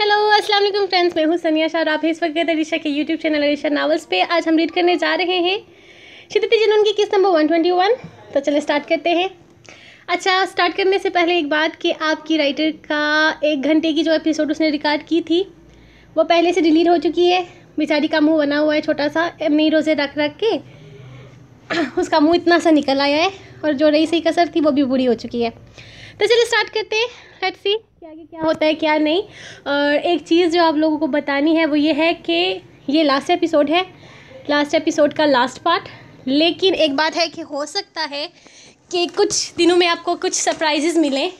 hello अस्सलाम वालेकुम friends मैं हूँ सनिया शाह और आप इस वक्त रिशा के यूट्यूब चैनल रिशा नावल्स पे आज हम रीड करने जा रहे हैं शिदत जनून की किस्त नंबर 121 तो चलिए स्टार्ट करते हैं अच्छा स्टार्ट करने से पहले एक बात कि आपकी राइटर का एक घंटे की जो एपिसोड उसने रिकॉर्ड की थी वो पहले से डिलीट हो चुकी है बेचारी का मुँह बना हुआ है छोटा सा नहीं रोज़े रख रख के उसका मुँह इतना सा निकल आया है और जो रही सही कसर थी वो भी बुरी हो चुकी है तो चलिए स्टार्ट करते हैं लेट्स सी क्या क्या क्या होता है क्या नहीं और एक चीज़ जो आप लोगों को बतानी है वो ये है कि ये लास्ट एपिसोड है लास्ट एपिसोड का लास्ट पार्ट लेकिन एक बात है कि हो सकता है कि कुछ दिनों में आपको कुछ सरप्राइजेज मिलें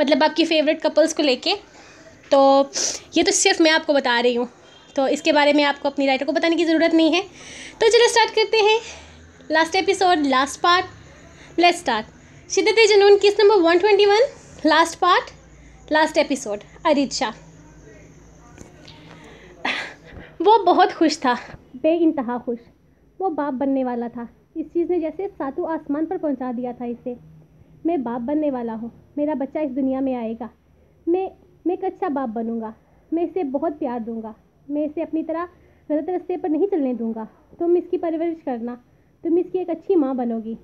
मतलब आपकी फेवरेट कपल्स को लेके तो ये तो सिर्फ मैं आपको बता रही हूँ तो इसके बारे में आपको अपनी राइटर को बताने की ज़रूरत नहीं है तो चलो स्टार्ट करते हैं last episode last part let's start शिदत जुनून किस number one twenty one last part last episode Arit Shah वो बहुत खुश था बे इंतहा खुश वो बाप बनने वाला था इस चीज़ ने जैसे सातों आसमान पर पहुंचा दिया था इसे मैं बाप बनने वाला हूँ मेरा बच्चा इस दुनिया में आएगा मैं मैं एक अच्छा बाप बनूँगा मैं इसे बहुत प्यार दूँगा मैं इसे अपनी तरह गलत रस्ते पर नहीं चलने दूँगा तुम इसकी परवरिश करना तुम इसकी एक अच्छी माँ बनोगी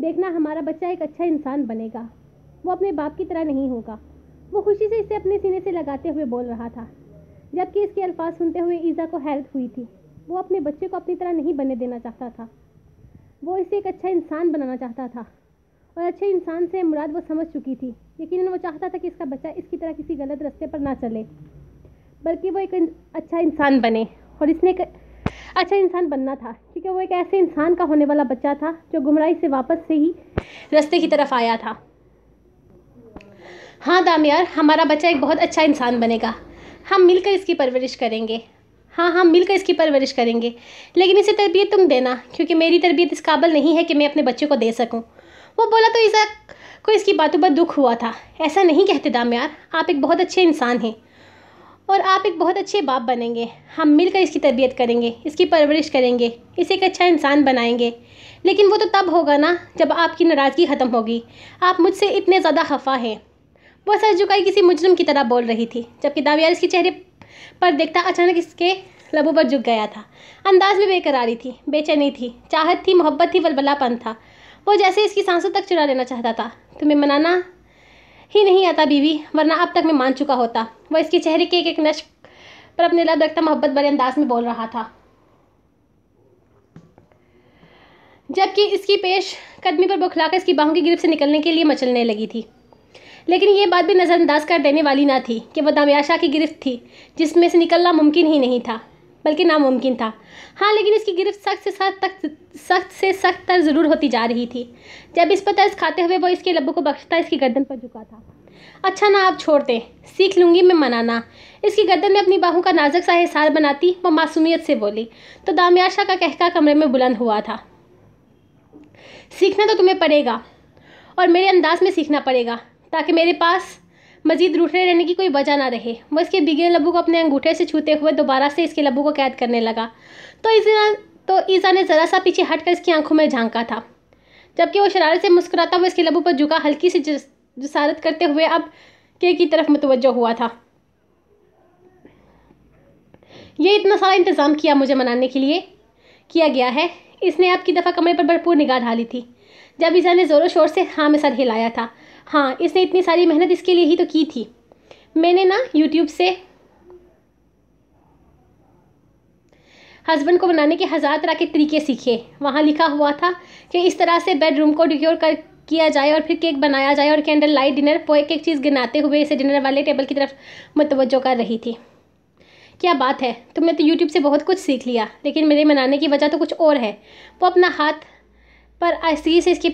देखना हमारा बच्चा एक अच्छा इंसान बनेगा वो अपने बाप की तरह नहीं होगा वो खुशी से इसे अपने सीने से लगाते हुए बोल रहा था जबकि इसके अल्फाज सुनते हुए ईज़ा को हैरत हुई थी वो अपने बच्चे को अपनी तरह नहीं बने देना चाहता था वो इसे एक अच्छा इंसान बनाना चाहता था और अच्छे इंसान से मुराद वो समझ चुकी थी यकीन वो चाहता था कि इसका बच्चा इसकी तरह किसी गलत रास्ते पर ना चले बल्कि वो एक अच्छा इंसान बने और इसने अच्छा इंसान बनना था क्योंकि वो एक ऐसे इंसान का होने वाला बच्चा था जो गुमराई से वापस से ही रस्ते की तरफ आया था हाँ दामियार हमारा बच्चा एक बहुत अच्छा इंसान बनेगा हम मिलकर इसकी परवरिश करेंगे हाँ हम मिलकर इसकी परवरिश करेंगे लेकिन इसे तरबियत तुम देना क्योंकि मेरी तरबियत इस काबल नहीं है कि मैं अपने बच्चे को दे सकूँ वो बोला तो ईसा को इसकी बातों पर दुख हुआ था ऐसा नहीं कहते दामियार आप एक बहुत अच्छे इंसान हैं और आप एक बहुत अच्छे बाप बनेंगे हम मिलकर इसकी तरबियत करेंगे इसकी परवरिश करेंगे इसे एक अच्छा इंसान बनाएंगे लेकिन वो तो तब होगा ना जब आपकी नाराज़गी ख़त्म होगी आप मुझसे इतने ज़्यादा खफा हैं वह सर झुकाई किसी मुजरम की तरह बोल रही थी जबकि दावियार इसके चेहरे पर देखता अचानक इसके लबों पर झुक गया था अंदाज में बेकरारी थी बेचैनी थी चाहत थी मोहब्बत थी वलबलापन था वो जैसे इसकी सांसों तक चुरा लेना चाहता था तुम्हें मनाना ही नहीं आता बीवी वरना अब तक मैं मान चुका होता वह इसके चेहरे के एक एक नश पर अपने लब रखता मोहब्बत भरे अंदाज में बोल रहा था जबकि इसकी पेश कदमी पर बुखलाकर इसकी बाहों की गिरफ्त से निकलने के लिए मचलने लगी थी लेकिन ये बात भी नज़रअंदाज कर देने वाली ना थी कि वह दामयाशा की गिरफ्त थी जिसमें से निकलना मुमकिन ही नहीं था बल्कि नामुमकिन था हाँ लेकिन इसकी गिरफ्त सख्त से सख्त तक सख्त से सख्त तर ज़रूर होती जा रही थी जब इस पर तर्ज खाते हुए वो इसके लबू को बख्शता इसकी गर्दन पर झुका था अच्छा ना आप छोड़ दें सीख लूँगी मैं मनाना इसकी गर्दन में अपनी बाहू का नाजुक सा हिसार बनाती वो मासूमियत से बोली तो दामयाशा का कहका कमरे में बुलंद हुआ था सीखना तो तुम्हें पड़ेगा और मेरे अंदाज में सीखना पड़ेगा ताकि मेरे पास मजीद रूठे रहने की कोई वजह ना रहे वो इसके बिगड़े लब्बू को अपने अंगूठे से छूते हुए दोबारा से इसके लब्बू को कैद करने लगा तो इस तो ईज़ा ने ज़रा सा पीछे हट कर इसकी आंखों में झांका था जबकि वो शरारत से मुस्कुराता हुआ इसके लबों पर झुका हल्की सी जसारत करते हुए अब के की तरफ मुतवजह हुआ था ये इतना सारा इंतज़ाम किया मुझे मनाने के लिए किया गया है इसने आपकी दफ़ा कमरे पर भरपूर निगाह डाली थी जब ईसा ने ज़ोरों शोर से हाँ में सर हिलाया था हाँ इसने इतनी सारी मेहनत इसके लिए ही तो की थी मैंने ना यूट्यूब से हस्बैंड को बनाने के हज़ार तरह के तरीके सीखे वहाँ लिखा हुआ था कि इस तरह से बेडरूम को डिक्योर कर किया जाए और फिर केक बनाया जाए और कैंडल लाइट डिनर वो एक एक चीज़ गिनाते हुए इसे डिनर वाले टेबल की तरफ मतवजो कर रही थी क्या बात है तुमने तो यूट्यूब से बहुत कुछ सीख लिया लेकिन मेरे मनाने की वजह तो कुछ और है वो अपना हाथ पर आस्ती से इसके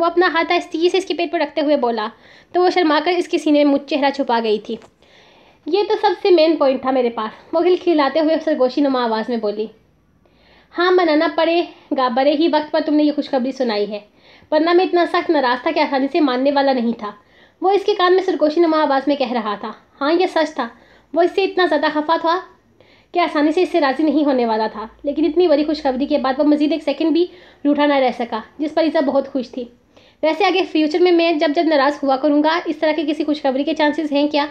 वो अपना हाथ आस्ती से इसके पेट पर रखते हुए बोला तो वो शर्मा कर इसके सीने में मुझ चेहरा छुपा गई थी ये तो सबसे मेन पॉइंट था मेरे पास मोगिल खिलाते हुए सरगोशी नुमा आवाज़ में बोली हाँ मनाना पड़ेगा बड़े ही वक्त पर तुमने ये खुशखबरी सुनाई है वरना मैं इतना सख्त नाराज़ था कि आसानी से मानने वाला नहीं था वो इसके कान में सरगोशी नुमा आवाज़ में कह रहा था हाँ यह सच था वो इससे इतना ज़्यादा खफा था कि आसानी से इससे राज़ी नहीं होने वाला था लेकिन इतनी बड़ी खुशखबरी के बाद वो मज़ीद एक सेकंड भी रूठा ना रह सका जिस पर ईज़ा बहुत खुश थी वैसे आगे फ्यूचर में मैं जब जब नाराज़ हुआ करूँगा इस तरह की किसी खुशखबरी के चांसेस हैं क्या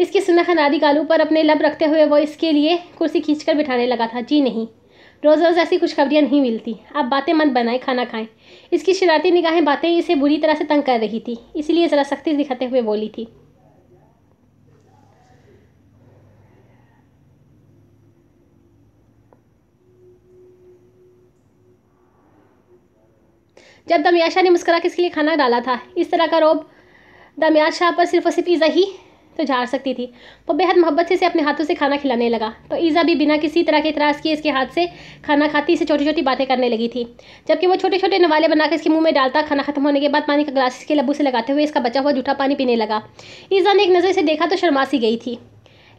इसके सुनहन आदि गालू पर अपने लब रखते हुए वो इसके लिए कुर्सी कर बिठाने लगा था जी नहीं रोज़ रोज़ ऐसी खुशखबरियाँ नहीं मिलती आप बातें मत बनाएं खाना खाएं इसकी शरारती निगाहें बातें इसे बुरी तरह से तंग कर रही थी इसीलिए ज़रा सख्ती दिखाते हुए बोली थी जब दमयाशा ने मुस्करा किसके लिए खाना डाला था इस तरह का रोब दमयाशा पर सिर्फ और सिर्फ ही तो झाड़ सकती थी वो बेहद मोहब्बत से इसे अपने हाथों से खाना खिलाने लगा तो ईज़ा भी बिना किसी तरह के इतराज़ किए इसके हाथ से खाना खाती इसे छोटी छोटी बातें करने लगी थी जबकि वो छोटे छोटे नवाले बनाकर इसके मुंह में डालता खाना खत्म होने के बाद पानी का ग्लास इसके लबू से लगाते हुए इसका बचा हुआ जूठा पानी पीने लगा ईज़ा ने एक नज़र से देखा तो शर्मा सी गई थी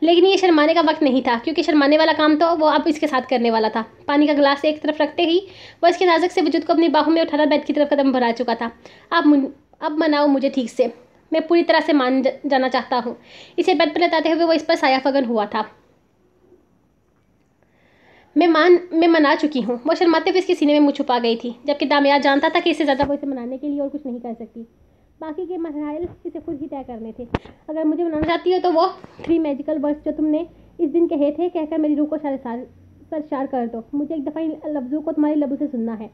लेकिन ये शर्माने का वक्त नहीं था क्योंकि शर्माने वाला काम तो वो अब इसके साथ करने वाला था पानी का गिलास एक तरफ रखते ही वह इसके नाजक से वजूद को अपनी बाहों में उठाना बेड की तरफ कदम भरा चुका था अब अब मनाओ मुझे ठीक से मैं पूरी तरह से मान जाना चाहता हूँ इसे बद पर बताते हुए वो इस पर साया फगन हुआ था मैं मान मैं मना चुकी हूँ वो शर्माते हुए इसके सीने में मुँह छुपा गई थी जबकि दामयाद जानता था कि इससे ज़्यादा वो इसे मनाने के लिए और कुछ नहीं कर सकती बाकी के मसाइल इसे खुद ही तय करने थे अगर मुझे मनाना चाहती हो तो वो थ्री मेजिकल वर्ड्स जो तुमने इस दिन कहे थे कहकर मेरी रूह को सारे सार सरशार कर दो मुझे एक दफ़ा इन लफ्ज़ों को तुम्हारे लफ्ज़ों से सुनना है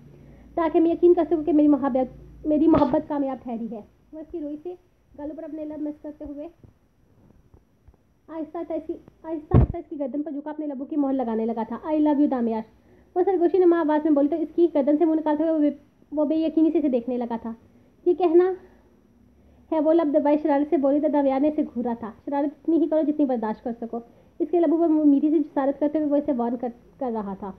ताकि मैं यकीन कर सकूँ कि मेरी मोहब्बत मेरी मोहब्बत कामयाब ठहरी है वह इसकी रोई से गालों पर अपने लब मस करते हुए आहिस्ता आहिस्ता इसकी आहिस्ता आहिस्ता इसकी गर्दन पर झुका अपने लबों की मोहर लगाने लगा था आई लव यू दामयाश वो सरगोशी ने माँ आवाज़ में बोली तो इसकी गर्दन से मुँह निकालते हुए वो बेयकीनी से इसे देखने लगा था ये कहना है वो लब दबाई शरारत से बोली तो दामयार ने इसे घूरा था शरारत इतनी ही करो जितनी बर्दाश्त कर सको इसके लबों पर मीठी से शरारत करते हुए वो इसे वार्न कर, कर रहा था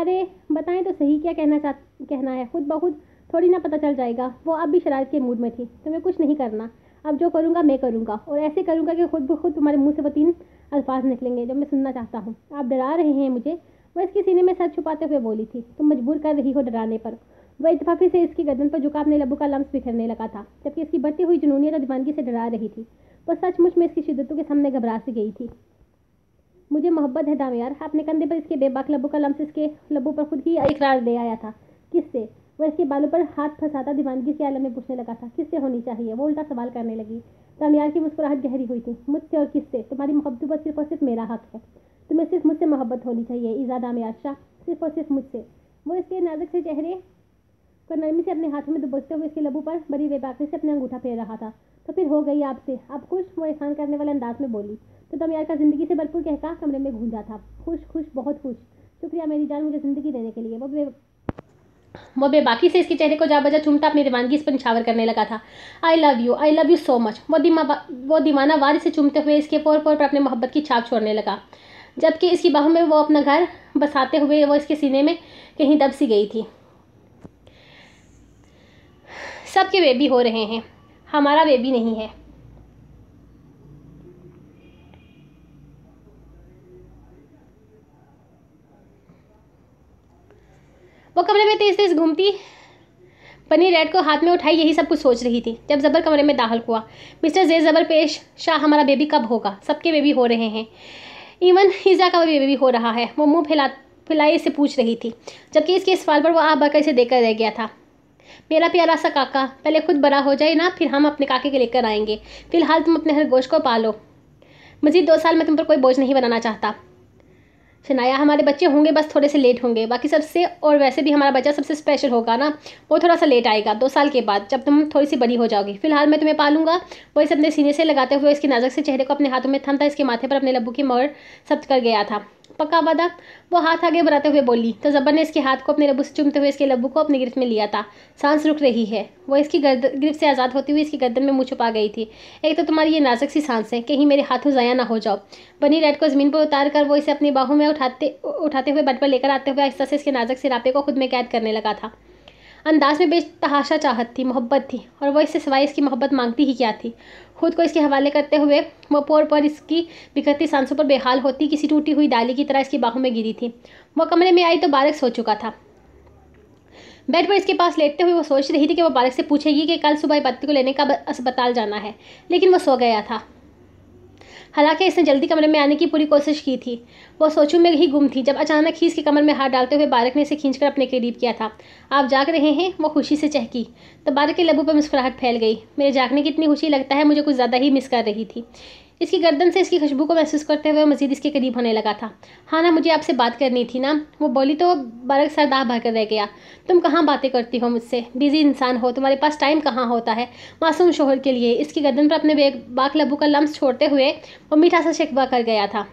अरे बताएं तो सही क्या कहना चाह कहना है खुद ब खुद थोड़ी ना पता चल जाएगा वो अब भी शरारत के मूड में थी तुम्हें तो कुछ नहीं करना अब जो करूँगा मैं करूँगा और ऐसे करूँगा कि खुद ब खुद तुम्हारे मुँह से वो तीन अल्फाज निकलेंगे जो मैं सुनना चाहता हूँ आप डरा रहे हैं मुझे वह इसके सीने में सर छुपाते हुए बोली थी तुम मजबूर कर रही हो डराने पर वह इतफाफी से इसकी गर्दन पर झुका अपने लबू का लम्स बिखरने लगा था जबकि इसकी बढ़ती हुई जुनूनियत और दीवानगी से डरा रही थी वह सचमुच में इसकी शिद्दतों के सामने घबरा सी गई थी मुझे मोहब्बत है दामयार अपने कंधे पर इसके बेबाक लबू का लम्स इसके लबू पर खुद ही इकरार दे आया था किससे वह इसके बालों पर हाथ फंसाता दीवानगी के आलम में पूछने लगा था किससे होनी चाहिए वो उल्टा सवाल करने लगी तमियार की मुस्कुराहट गहरी हुई थी मुझसे और किससे तुम्हारी मोहब्बत पर सिर्फ और सिर्फ मेरा हक है तुम्हें सिर्फ मुझसे मोहब्बत होनी चाहिए ईजाद में शाह सिर्फ और सिर्फ मुझसे वो इसके नाजुक से चेहरे पर नरमी से अपने हाथों में दबोचते हुए इसके लबू पर बड़ी बेबाकी से अपने अंगूठा फेर रहा था तो फिर हो गई आपसे अब खुश वो एहसान करने वाले अंदाज में बोली तो दमयार का जिंदगी से भरपूर कहका कमरे में घूंजा था खुश खुश बहुत खुश शुक्रिया मेरी जान मुझे ज़िंदगी देने के लिए वो वो बेबाकी से इसके चेहरे को जा बजा चुमटा अपनी दीवानगी इस पर निछावर करने लगा था I love you I love you so much वो दिमा वो दीवाना वार से चुमते हुए इसके पोर पोर पर अपने मोहब्बत की छाप छोड़ने लगा जबकि इसकी बाहों में वो अपना घर बसाते हुए वो इसके सीने में कहीं दब सी गई थी सबके बेबी हो रहे हैं हमारा बेबी नहीं है वो कमरे में तेज़ तेज़ घूमती पनी रेड को हाथ में उठाई यही सब कुछ सोच रही थी जब ज़बर कमरे में दाखिल हुआ मिस्टर जे ज़बर पेश शाह हमारा बेबी कब होगा सबके बेबी हो रहे हैं इवन हिजा का बेबी भी हो रहा है वो मुंह फैला फैलाई से पूछ रही थी जबकि इसके इस सवाल पर वो आप बकर इसे देखकर रह गया था मेरा प्यारा सा काका पहले खुद बड़ा हो जाए ना फिर हम अपने काके के लेकर आएंगे फिलहाल तुम अपने हर गोश्त को पालो मज़ीद दो साल में तुम पर कोई बोझ नहीं बनाना चाहता शनाया हमारे बच्चे होंगे बस थोड़े से लेट होंगे बाकी सबसे और वैसे भी हमारा बच्चा सबसे स्पेशल होगा ना वो थोड़ा सा लेट आएगा दो साल के बाद जब तुम थोड़ी सी बड़ी हो जाओगी फिलहाल मैं तुम्हें पालूंगा वो अपने सीने से लगाते हुए इसके नाजक से चेहरे को अपने हाथों में थम था इसके माथे पर अपने लब्बू की मोर सब्त कर गया था पक्का वादा वो हाथ आगे बढ़ाते हुए बोली तो जबर ने इसके हाथ को अपने लबू से चुमते हुए इसके लबू को अपनी गिरफ्त में लिया था सांस रुक रही है वो इसकी गर्द गिरफ्त से आज़ाद होती हुई इसकी गर्दन में मुँह छुपा गई थी एक तो तुम्हारी ये नाजुक सी सांस है कहीं मेरे हाथों ज़ाया ना हो जाओ बनी रेड को ज़मीन पर उतार कर वो इसे अपनी बाहू में उठाते उठाते हुए बट पर लेकर आते हुए आहिस्ता से इसके नाजक सिरापे को खुद में कैद करने लगा था अंदाज में बेतहाशा चाहत थी मोहब्बत थी और वो इससे सिवाय इसकी मोहब्बत मांगती ही क्या थी खुद को इसके हवाले करते हुए वह पोर पर इसकी बिखरती सांसों पर बेहाल होती किसी टूटी हुई डाली की तरह इसकी बाहों में गिरी थी वह कमरे में आई तो बारक सो चुका था बेड पर इसके पास लेटते हुए वो सोच रही थी कि वो बालक से पूछेगी कि कल सुबह पत्ती को लेने का अस्पताल जाना है लेकिन वो सो गया था हालांकि इसने जल्दी कमरे में आने की पूरी कोशिश की थी वो सोचू में ही गुम थी जब अचानक ही के कमर में हाथ डालते हुए बारक ने इसे खींचकर अपने करीब किया था आप जाग रहे हैं वो खुशी से चहकी तो बारक के लबू पर मुस्कुराहट फैल गई मेरे जागने की इतनी खुशी लगता है मुझे कुछ ज़्यादा ही मिस कर रही थी इसकी गर्दन से इसकी खुशबू को महसूस करते हुए मजीद इसके करीब होने लगा था हाँ ना मुझे आपसे बात करनी थी ना वो बोली तो बरक सरदार भर कर रह गया तुम कहाँ बातें करती हो मुझसे बिजी इंसान हो तुम्हारे पास टाइम कहाँ होता है मासूम शोहर के लिए इसकी गर्दन पर अपने बाक लबू का लम्स छोड़ते हुए वो मीठा सा शिकवा कर गया था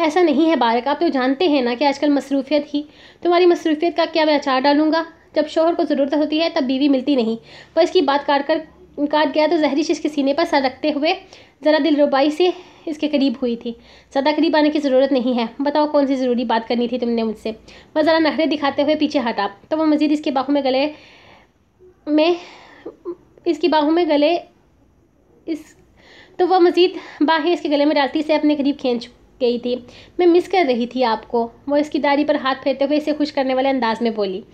ऐसा नहीं है बारक आप तो जानते हैं ना कि आजकल मसरूफियत ही तुम्हारी मसरूफियत का क्या मैं अचार डालूंगा जब शोहर को ज़रूरत होती है तब बीवी मिलती नहीं पर इसकी बात काट कर काट गया तो जहरी शिश के सीने पर सर रखते हुए ज़रा रुबाई से इसके करीब हुई थी ज़्यादा करीब आने की ज़रूरत नहीं है बताओ कौन सी ज़रूरी बात करनी थी तुमने मुझसे वह ज़रा नखरे दिखाते हुए पीछे हटा तो वह मज़ीद इसके बाहों में गले में इसकी बाहों में गले इस तो वह मज़ीद बाहें इसके गले में डालती से अपने करीब खींच गई थी मैं मिस कर रही थी आपको वो इसकी दाढ़ी पर हाथ फेरते हुए इसे खुश करने वाले अंदाज में बोली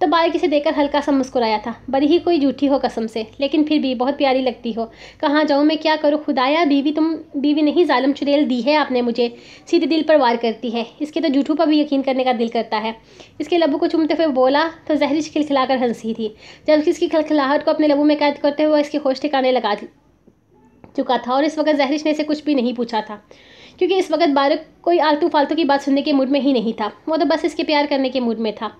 तो बालक इसे देखकर हल्का सा मुस्कुराया था बड़ी ही कोई झूठी हो कसम से लेकिन फिर भी बहुत प्यारी लगती हो कहाँ जाऊँ मैं क्या करूँ खुदाया बीवी तुम बीवी नहीं जालम चुड़ैल दी है आपने मुझे सीधे दिल पर वार करती है इसके तो झूठों पर भी यकीन करने का दिल करता है इसके लबू को चुमते हुए बोला तो खिलखिला खिलखिलाकर हंसी थी जब इसकी खिलखिलाहट को अपने लबू में कैद करते हुए इसके होश ठिकाने लगा चुका था और इस वक्त जहरिश ने इसे कुछ भी नहीं पूछा था क्योंकि इस वक्त बालक कोई आलतू फालतू की बात सुनने के मूड में ही नहीं था वो तो बस इसके प्यार करने के मूड में था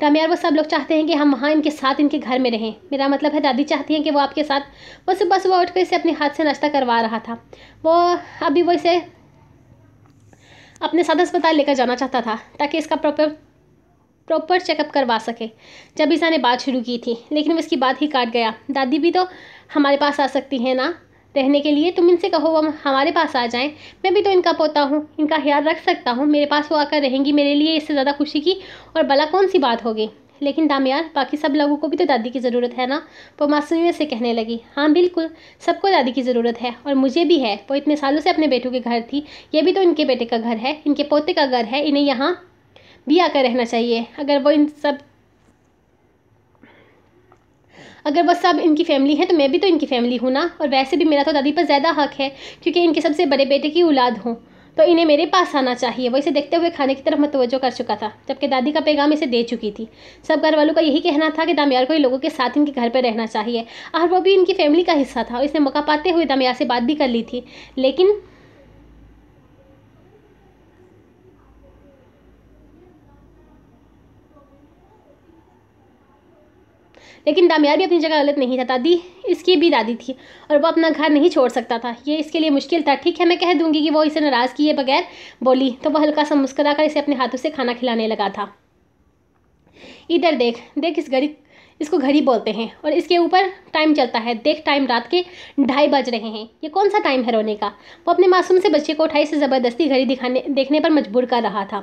कामयार वो सब लोग चाहते हैं कि हम वहाँ इनके साथ इनके घर में रहें मेरा मतलब है दादी चाहती हैं कि वो आपके साथ वो सुबह सुबह उठ कर इसे अपने हाथ से नाश्ता करवा रहा था वो अभी वो इसे अपने साथ अस्पताल लेकर जाना चाहता था ताकि इसका प्रॉपर प्रॉपर चेकअप करवा सके जब ईसा ने बात शुरू की थी लेकिन उसकी बात ही काट गया दादी भी तो हमारे पास आ सकती है ना रहने के लिए तुम इनसे कहो वो हमारे पास आ जाएं मैं भी तो इनका पोता हूँ इनका ख्याल रख सकता हूँ मेरे पास वो आकर रहेंगी मेरे लिए इससे ज़्यादा खुशी की और भला कौन सी बात होगी लेकिन दामयार बाकी सब लोगों को भी तो दादी की ज़रूरत है ना वो मासूमियत से कहने लगी हाँ बिल्कुल सबको दादी की ज़रूरत है और मुझे भी है वो इतने सालों से अपने बेटों के घर थी ये भी तो इनके बेटे का घर है इनके पोते का घर है इन्हें यहाँ भी आकर रहना चाहिए अगर वो इन सब अगर वह सब इनकी फैमिली है तो मैं भी तो इनकी फैमिली हूँ ना और वैसे भी मेरा तो दादी पर ज़्यादा हक है क्योंकि इनके सबसे बड़े बेटे की औलाद हूँ तो इन्हें मेरे पास आना चाहिए वो इसे देखते हुए खाने की तरफ मतवजो कर चुका था जबकि दादी का पैगाम इसे दे चुकी थी सब घर वालों का यही कहना था कि दामियार को लोगों के साथ इनके घर पर रहना चाहिए और वो भी इनकी फैमिली का हिस्सा था और इसने मौका पाते हुए दामियार से बात भी कर ली थी लेकिन लेकिन दामियार भी अपनी जगह गलत नहीं था दादी इसकी भी दादी थी और वो अपना घर नहीं छोड़ सकता था ये इसके लिए मुश्किल था ठीक है मैं कह दूंगी कि वो इसे नाराज़ किए बगैर बोली तो वह हल्का सा मुस्करा कर इसे अपने हाथों से खाना खिलाने लगा था इधर देख देख इस घड़ी इसको घड़ी बोलते हैं और इसके ऊपर टाइम चलता है देख टाइम रात के ढाई बज रहे हैं ये कौन सा टाइम है रोने का वो अपने मासूम से बच्चे को उठाई से ज़बरदस्ती घड़ी दिखाने देखने पर मजबूर कर रहा था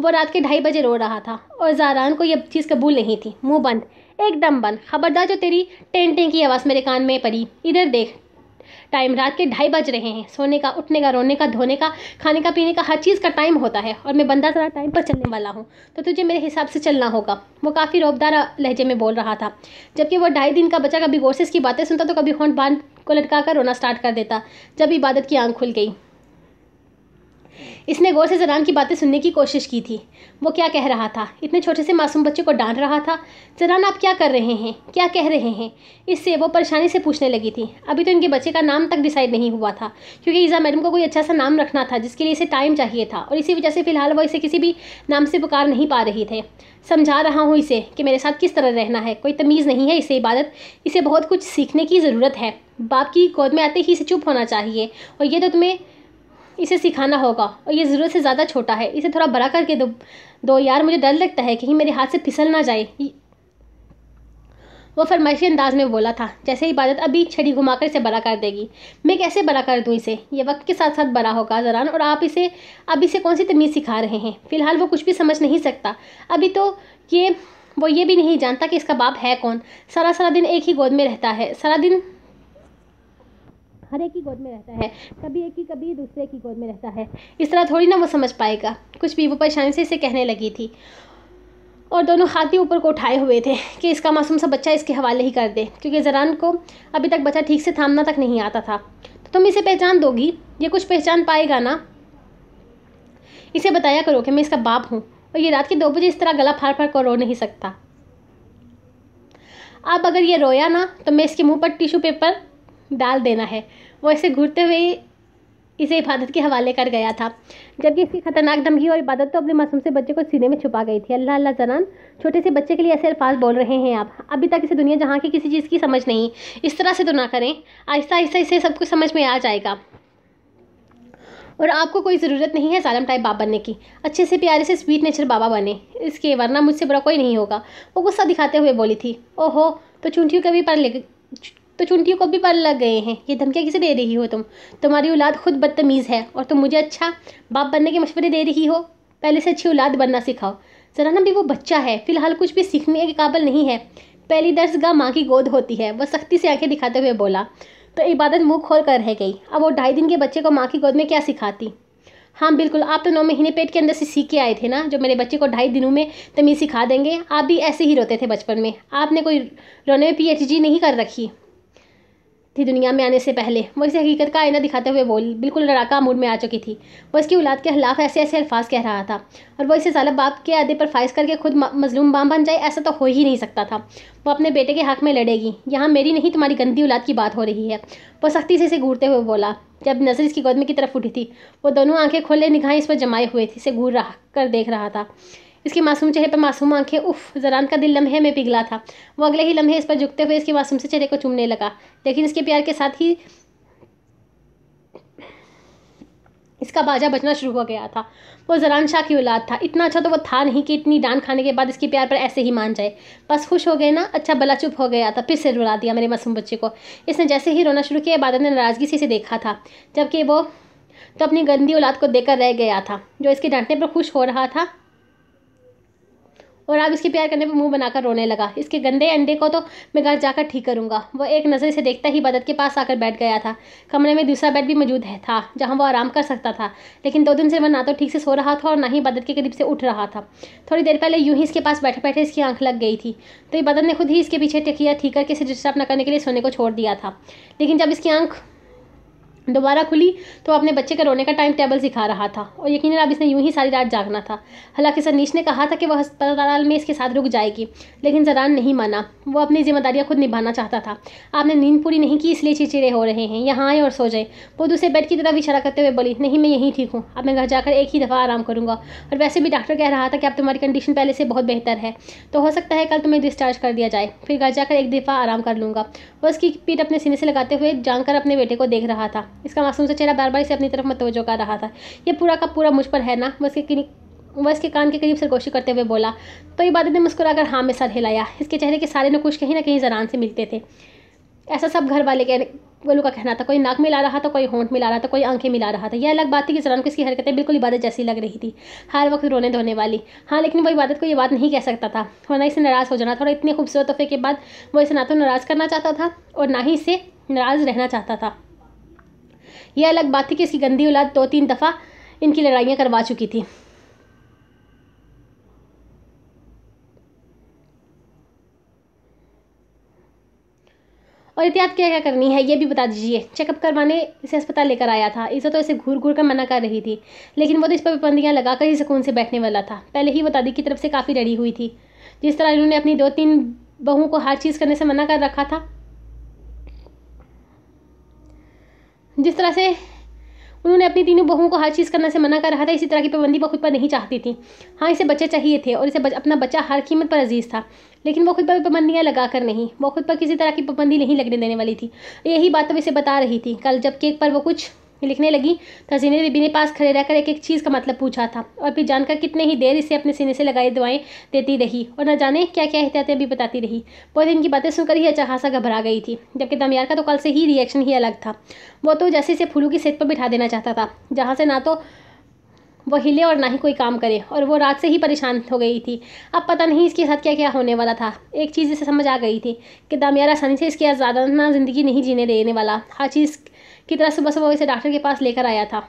वो रात के ढाई बजे रो रहा था और जारान को यह चीज़ कबूल नहीं थी मुँह बंद एकदम बंद खबरदार जो तेरी टेंटें की आवाज़ मेरे कान में पड़ी इधर देख टाइम रात के ढाई बज रहे हैं सोने का उठने का रोने का धोने का खाने का पीने का हर चीज़ का टाइम होता है और मैं बंदा ज़रा टाइम पर चलने वाला हूँ तो तुझे मेरे हिसाब से चलना होगा वो काफ़ी रोबदार लहजे में बोल रहा था जबकि वो ढाई दिन का बच्चा कभी गोर्सेस की बातें सुनता तो कभी होंठ बांध को लटका कर रोना स्टार्ट कर देता जब इबादत की आँख खुल गई इसने गौर से जरान की बातें सुनने की कोशिश की थी वो क्या कह रहा था इतने छोटे से मासूम बच्चे को डांट रहा था जरान आप क्या कर रहे हैं क्या कह रहे हैं इससे वो परेशानी से पूछने लगी थी अभी तो इनके बच्चे का नाम तक डिसाइड नहीं हुआ था क्योंकि ईज़ा मैडम को कोई अच्छा सा नाम रखना था जिसके लिए इसे टाइम चाहिए था और इसी वजह से फ़िलहाल वो इसे किसी भी नाम से पुकार नहीं पा रही थे समझा रहा हूँ इसे कि मेरे साथ किस तरह रहना है कोई तमीज़ नहीं है इसे इबादत इसे बहुत कुछ सीखने की ज़रूरत है बाप की गोद में आते ही इसे चुप होना चाहिए और ये तो तुम्हें इसे सिखाना होगा और ये ज़रूरत से ज़्यादा छोटा है इसे थोड़ा बड़ा करके दो दो यार मुझे डर लगता है कहीं मेरे हाथ से फिसल ना जाए वो फरमाइशी अंदाज में बोला था जैसे इबादत अभी छड़ी घुमाकर इसे बड़ा कर देगी मैं कैसे बड़ा कर दूँ इसे ये वक्त के साथ साथ बड़ा होगा जरान और आप इसे अब इसे कौन सी तमीज़ सिखा रहे हैं फ़िलहाल वो कुछ भी समझ नहीं सकता अभी तो ये वो ये भी नहीं जानता कि इसका बाप है कौन सारा सारा दिन एक ही गोद में रहता है सारा दिन हर एक की गोद में रहता है कभी एक ही कभी दूसरे की गोद में रहता है इस तरह थोड़ी ना वो समझ पाएगा कुछ भी वो परेशानी से इसे कहने लगी थी और दोनों हाथ भी ऊपर को उठाए हुए थे कि इसका मासूम सा बच्चा इसके हवाले ही कर दे क्योंकि जरान को अभी तक बच्चा ठीक से थामना तक नहीं आता था तो तुम इसे पहचान दोगी ये कुछ पहचान पाएगा ना इसे बताया करो कि मैं इसका बाप हूँ और ये रात के दो बजे इस तरह गला फाड़ फाड़ कर रो नहीं सकता अब अगर ये रोया ना तो मैं इसके मुंह पर टिशू पेपर डाल देना है वो ऐसे घूरते हुए इसे इबादत के हवाले कर गया था जबकि इसकी खतरनाक धमकी और इबादत तो अपने मासूम से बच्चे को सीने में छुपा गई थी अल्लाह अल्लाह जनान छोटे से बच्चे के लिए ऐसे अल्फाज बोल रहे हैं आप अभी तक इसे दुनिया जहाँ की किसी चीज़ की समझ नहीं इस तरह से तो ना करें आहिस्ता आहिस्ता इसे सब कुछ समझ में आ जाएगा और आपको कोई ज़रूरत नहीं है सालम टाइप बाप बनने की अच्छे से प्यारे से स्वीट नेचर बाबा बने इसके वरना मुझसे बुरा कोई नहीं होगा वो गुस्सा दिखाते हुए बोली थी ओहो तो चूंटियों के भी पर ले तो चुनटियों को भी पर लग गए हैं ये धमकियाँ किसे दे रही हो तुम तुम्हारी औलाद खुद बदतमीज़ है और तुम मुझे अच्छा बाप बनने के मशवरे दे रही हो पहले से अच्छी औलाद बनना सिखाओ जरा ना भी वो बच्चा है फिलहाल कुछ भी सीखने के काबिल नहीं है पहली दर्ज गाह माँ की गोद होती है वह सख्ती से आंखें दिखाते हुए बोला तो इबादत मुँह खोल कर रह गई अब वो ढाई दिन के बच्चे को माँ की गोद में क्या सिखाती हाँ बिल्कुल आप तो नौ महीने पेट के अंदर से सीख के आए थे ना जो मेरे बच्चे को ढाई दिनों में तमीज़ सिखा देंगे आप भी ऐसे ही रोते थे बचपन में आपने कोई रोने में पी नहीं कर रखी थी दुनिया में आने से पहले वो इसे हकीकत का आईना दिखाते हुए बोल बिल्कुल लड़ाका मूड में आ चुकी थी वो इसकी औलाद के खिलाफ ऐसे ऐसे अल्फाज कह रहा था और वो इसे सालब बाप के अदे पर फाइज करके खुद मजलूम बाम बन जाए ऐसा तो हो ही नहीं सकता था वो अपने बेटे के हक में लड़ेगी यहाँ मेरी नहीं तुम्हारी गंदी औलाद की बात हो रही है वो सख्ती से इसे घूरते हुए बोला जब नज़र इसकी गोद में की तरफ उठी थी वो दोनों आंखें खोले निगाहें इस पर जमाए हुए थे इसे घूर रहा कर देख रहा था इसके मासूम चेहरे पर मासूम आंखें उफ जरान का दिल लम्हे में पिघला था वो अगले ही लम्हे इस पर झुकते हुए इसके मासूम से चेहरे को चूमने लगा लेकिन इसके प्यार के साथ ही इसका बाजा बचना शुरू हो गया था वो जरान शाह की औलाद था इतना अच्छा तो वो था नहीं कि इतनी डान खाने के बाद इसके प्यार पर ऐसे ही मान जाए बस खुश हो गए ना अच्छा भला चुप हो गया था फिर से रुला दिया मेरे मासूम बच्चे को इसने जैसे ही रोना शुरू किया बादल ने नाराज़गी से इसे देखा था जबकि वो तो अपनी गंदी औलाद को देकर रह गया था जो इसके डांटने पर खुश हो रहा था और अब इसके प्यार करने पर मुंह बनाकर रोने लगा इसके गंदे अंडे को तो मैं घर जाकर ठीक करूंगा वह एक नज़र से देखता ही बदत के पास आकर बैठ गया था कमरे में दूसरा बेड भी मौजूद है था जहां वो आराम कर सकता था लेकिन दो दिन से वह ना तो ठीक से सो रहा था और ना ही बदत के करीब से उठ रहा था थोड़ी देर पहले यूं ही इसके पास बैठे बैठे इसकी आंख लग गई थी तो ये बदत ने खुद ही इसके पीछे टिकिया ठीक करके इसे डिस्टर्ब न करने के लिए सोने को छोड़ दिया था लेकिन जब इसकी आंख दोबारा खुली तो अपने बच्चे का रोने का टाइम टेबल सिखा रहा था और यकीन अब इसने यूं ही सारी रात जागना था हालांकि सनीश ने कहा था कि वह अस्पताल में इसके साथ रुक जाएगी लेकिन जरान नहीं माना वो अपनी जिम्मेदारियाँ खुद निभाना चाहता था आपने नींद पूरी नहीं की इसलिए चिड़चिड़े हो रहे हैं यहाँ आए और सो जाए वो दूसरे बेड की तरफ इशारा करते हुए बोली नहीं मैं यहीं ठीक हूँ अब मैं घर जाकर एक ही दफ़ा आराम करूँगा और वैसे भी डॉक्टर कह रहा था कि अब तुम्हारी कंडीशन पहले से बहुत बेहतर है तो हो सकता है कल तुम्हें डिस्चार्ज कर दिया जाए फिर घर जाकर एक दफ़ा आराम कर लूँगा वह उसकी पीठ अपने सीने से लगाते हुए जानकर अपने बेटे को देख रहा था इसका मासूम सा चेहरा बार बार इसे अपनी तरफ मतवजो कर रहा था यह पूरा का पूरा मुझ पर है ना वह उसके वह इसके कान के करीब सरगोशी करते हुए बोला तो ये बातें ने मुस्कुराकर हाँ में सर हिलाया इसके चेहरे के सारे नकुश कहीं ना कहीं जरान से मिलते थे ऐसा सब घर वाले कह वो लोग का कहना था कोई नाक मिला रहा था कोई होंठ मिला रहा था कोई आंखें मिला रहा था यह अलग बात थी कि जरान को इसकी हरकतें बिल्कुल इबादत जैसी लग रही थी हर वक्त रोने धोने वाली हाँ लेकिन वो इबादत को ये बात नहीं कह सकता था वरना इसे नाराज़ हो जाना था और इतने खूबसूरत तोहफे के बाद वो इसे ना तो नाराज़ करना चाहता था और ना ही इसे नाराज़ रहना चाहता था यह अलग बात थी कि इसकी गंदी औलाद दो तीन दफ़ा इनकी लड़ाइयाँ करवा चुकी थी और एहतियात क्या क्या करनी है ये भी बता दीजिए चेकअप करवाने इसे अस्पताल लेकर आया था इसे तो ऐसे घूर घूर कर मना कर रही थी लेकिन वो तो इस पर पाबंदियाँ लगाकर ही सुकून से बैठने वाला था पहले ही वो दादी की तरफ से काफ़ी डरी हुई थी जिस तरह इन्होंने अपनी दो तीन बहू को हर चीज़ करने से मना कर रखा था जिस तरह से उन्होंने अपनी तीनों बहुओं को हर चीज़ करने से मना कर रहा था इसी तरह की पाबंदी वो खुद पर नहीं चाहती थी हाँ इसे बच्चे चाहिए थे और इसे बच, अपना बच्चा हर कीमत पर अजीज़ था लेकिन वो खुद पर पाबंदियाँ लगा कर नहीं वो खुद पर किसी तरह की पाबंदी नहीं लगने देने वाली थी यही बात तो इसे बता रही थी कल जब केक पर वो कुछ लिखने लगी तजीने तो बीबी ने पास खड़े रहकर एक एक चीज़ का मतलब पूछा था और फिर जानकर कितने ही देर इसे अपने सीने से लगाई दवाएं देती रही और न जाने क्या क्या एहतियातें भी बताती रही बहुत इनकी बातें सुनकर ही अच्छा खासा घबरा गई थी जबकि दमयार का तो कल से ही रिएक्शन ही अलग था वो तो जैसे इसे फूलों की सेहत पर बिठा देना चाहता था जहाँ से ना तो वो हिले और ना ही कोई काम करे और वो रात से ही परेशान हो गई थी अब पता नहीं इसके साथ क्या क्या होने वाला था एक चीज़ इसे समझ आ गई थी कि दामियार आसानी से इसके आज़ादाना ज़िंदगी नहीं जीने देने वाला हर चीज़ की तरह सुबह सुबह इसे डॉक्टर के पास लेकर आया था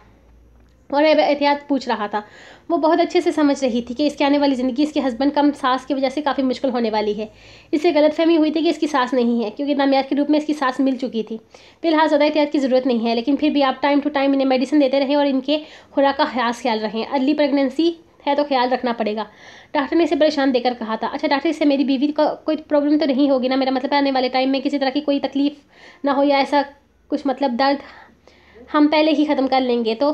और एहतियात पूछ रहा था वो बहुत अच्छे से समझ रही थी कि इसके आने वाली ज़िंदगी इसके हस्बैंड कम सास की वजह से काफ़ी मुश्किल होने वाली है इससे गलतफहमी हुई थी कि इसकी सास नहीं है क्योंकि नामियात के रूप में इसकी सास मिल चुकी थी फिलहाल ज़्यादा एहतियात की ज़रूरत नहीं है लेकिन फिर भी आप टाइम टू टाइम इन्हें मेडिसिन देते रहें और इनके खुराक का खास ख्याल रखें अर्ली प्रेगनेंसी है तो ख्याल रखना पड़ेगा डॉक्टर ने इसे परेशान देकर कहा था अच्छा डॉक्टर इससे मेरी बीवी का कोई प्रॉब्लम तो नहीं होगी ना मेरा मतलब आने वाले टाइम में किसी तरह की कोई तकलीफ़ ना हो या ऐसा कुछ मतलब दर्द हम पहले ही ख़त्म कर लेंगे तो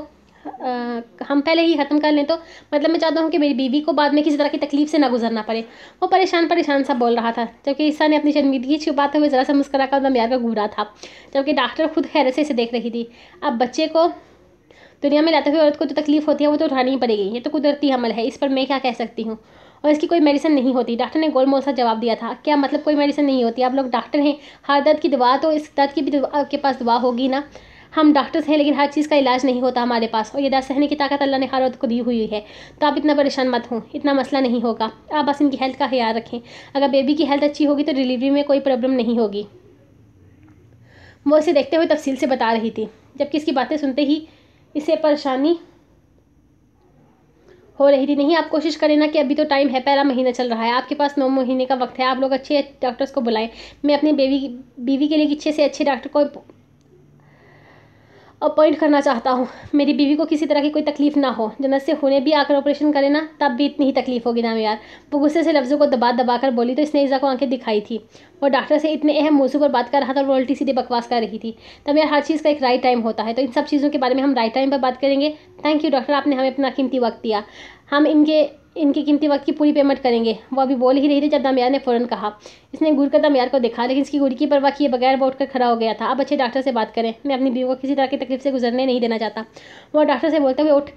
हम पहले ही ख़त्म कर लें तो मतलब मैं चाहता हूँ कि मेरी बीवी को बाद में किसी तरह की तकलीफ़ से ना गुजरना पड़े वो परेशान परेशान सा बोल रहा था जबकि ईसा ने अपनी शर्मिदगी छुपाते हुए ज़रा सा मुस्करा कर दमियार का घूरा था जबकि डॉक्टर खुद हैरत से इसे देख रही थी अब बच्चे को दुनिया में लाते हुए औरत को जो तकलीफ़ होती है वो तो उठानी ही पड़ेगी ये तो कुदरती अमल है इस पर मैं क्या कह सकती हूँ और इसकी कोई मेडिसिन नहीं होती डॉक्टर ने गोलमोल सा जवाब दिया था क्या मतलब कोई मेडिसिन नहीं होती आप लोग डॉक्टर हैं हर दर्द की दवा तो इस दर्द की भी के पास दवा होगी ना हम डॉक्टर्स हैं लेकिन हर चीज़ का इलाज नहीं होता हमारे पास और ये दर्द सहने की ताकत अल्लाह ने हर को दी हुई है तो आप इतना परेशान मत हों इतना मसला नहीं होगा आप बस इनकी हेल्थ का ख्याल रखें अगर बेबी की हेल्थ अच्छी होगी तो डिलीवरी में कोई प्रॉब्लम नहीं होगी वो इसे देखते हुए तफसील से बता रही थी जबकि इसकी बातें सुनते ही इसे परेशानी हो रही थी नहीं आप कोशिश करें ना कि अभी तो टाइम है पहला महीना चल रहा है आपके पास नौ महीने का वक्त है आप लोग अच्छे डॉक्टर्स को बुलाएं मैं अपने बेबी बीवी के लिए अच्छे से अच्छे डॉक्टर को अपॉइंट करना चाहता हूँ मेरी बीवी को किसी तरह की कोई तकलीफ़ ना हो जब से होने भी आकर ऑपरेशन करे ना तब भी इतनी ही तकलीफ़ होगी ना यार वो गुस्से से लफ्ज़ों को दबा दबा कर बोली तो इसने ईज़ा को आंखें दिखाई थी वो डॉक्टर से इतने अहम मौजू पर बात कर रहा था और उल्टी सीधे बकवास कर रही थी तब यार हर चीज़ का एक राइट टाइम होता है तो इन सब चीज़ों के बारे में हम राइट टाइम पर बात करेंगे थैंक यू डॉक्टर आपने हमें अपना कीमती वक्त दिया हम इनके इनकी कीमती वक्त की पूरी पेमेंट करेंगे वो अभी बोल ही रही थी जब दामियार ने फ़ौरन कहा इसने घूर का दामियार को देखा लेकिन इसकी गुड़की पर वक्त ये बगैर बोट कर खड़ा हो गया था अब अच्छे डॉक्टर से बात करें मैं अपनी बीवी को किसी तरह की तकलीफ से गुजरने नहीं देना चाहता वह डॉक्टर से बोलते हुए उठ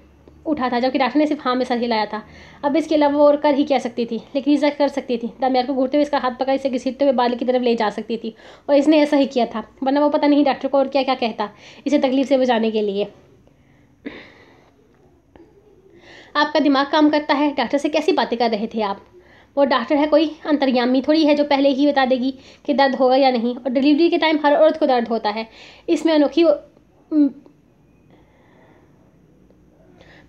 उठा था जबकि डॉक्टर ने सिर्फ हाँ में सर हिलाया था अब इसके अलावा वो और कर ही कह सकती थी लेकिन इज्जत कर सकती थी दामियार को घूरते हुए इसका हाथ पकड़ इसे घसीटते हुए बाल की तरफ ले जा सकती थी और इसने ऐसा ही किया था वरना वो पता नहीं डॉक्टर को और क्या क्या कहता इसे तकलीफ से बचाने के लिए आपका दिमाग काम करता है डॉक्टर से कैसी बातें कर रहे थे आप वो डॉक्टर है कोई अंतर्यामी थोड़ी है जो पहले ही बता देगी कि दर्द होगा या नहीं और डिलीवरी के टाइम हर औरत को दर्द होता है इसमें अनोखी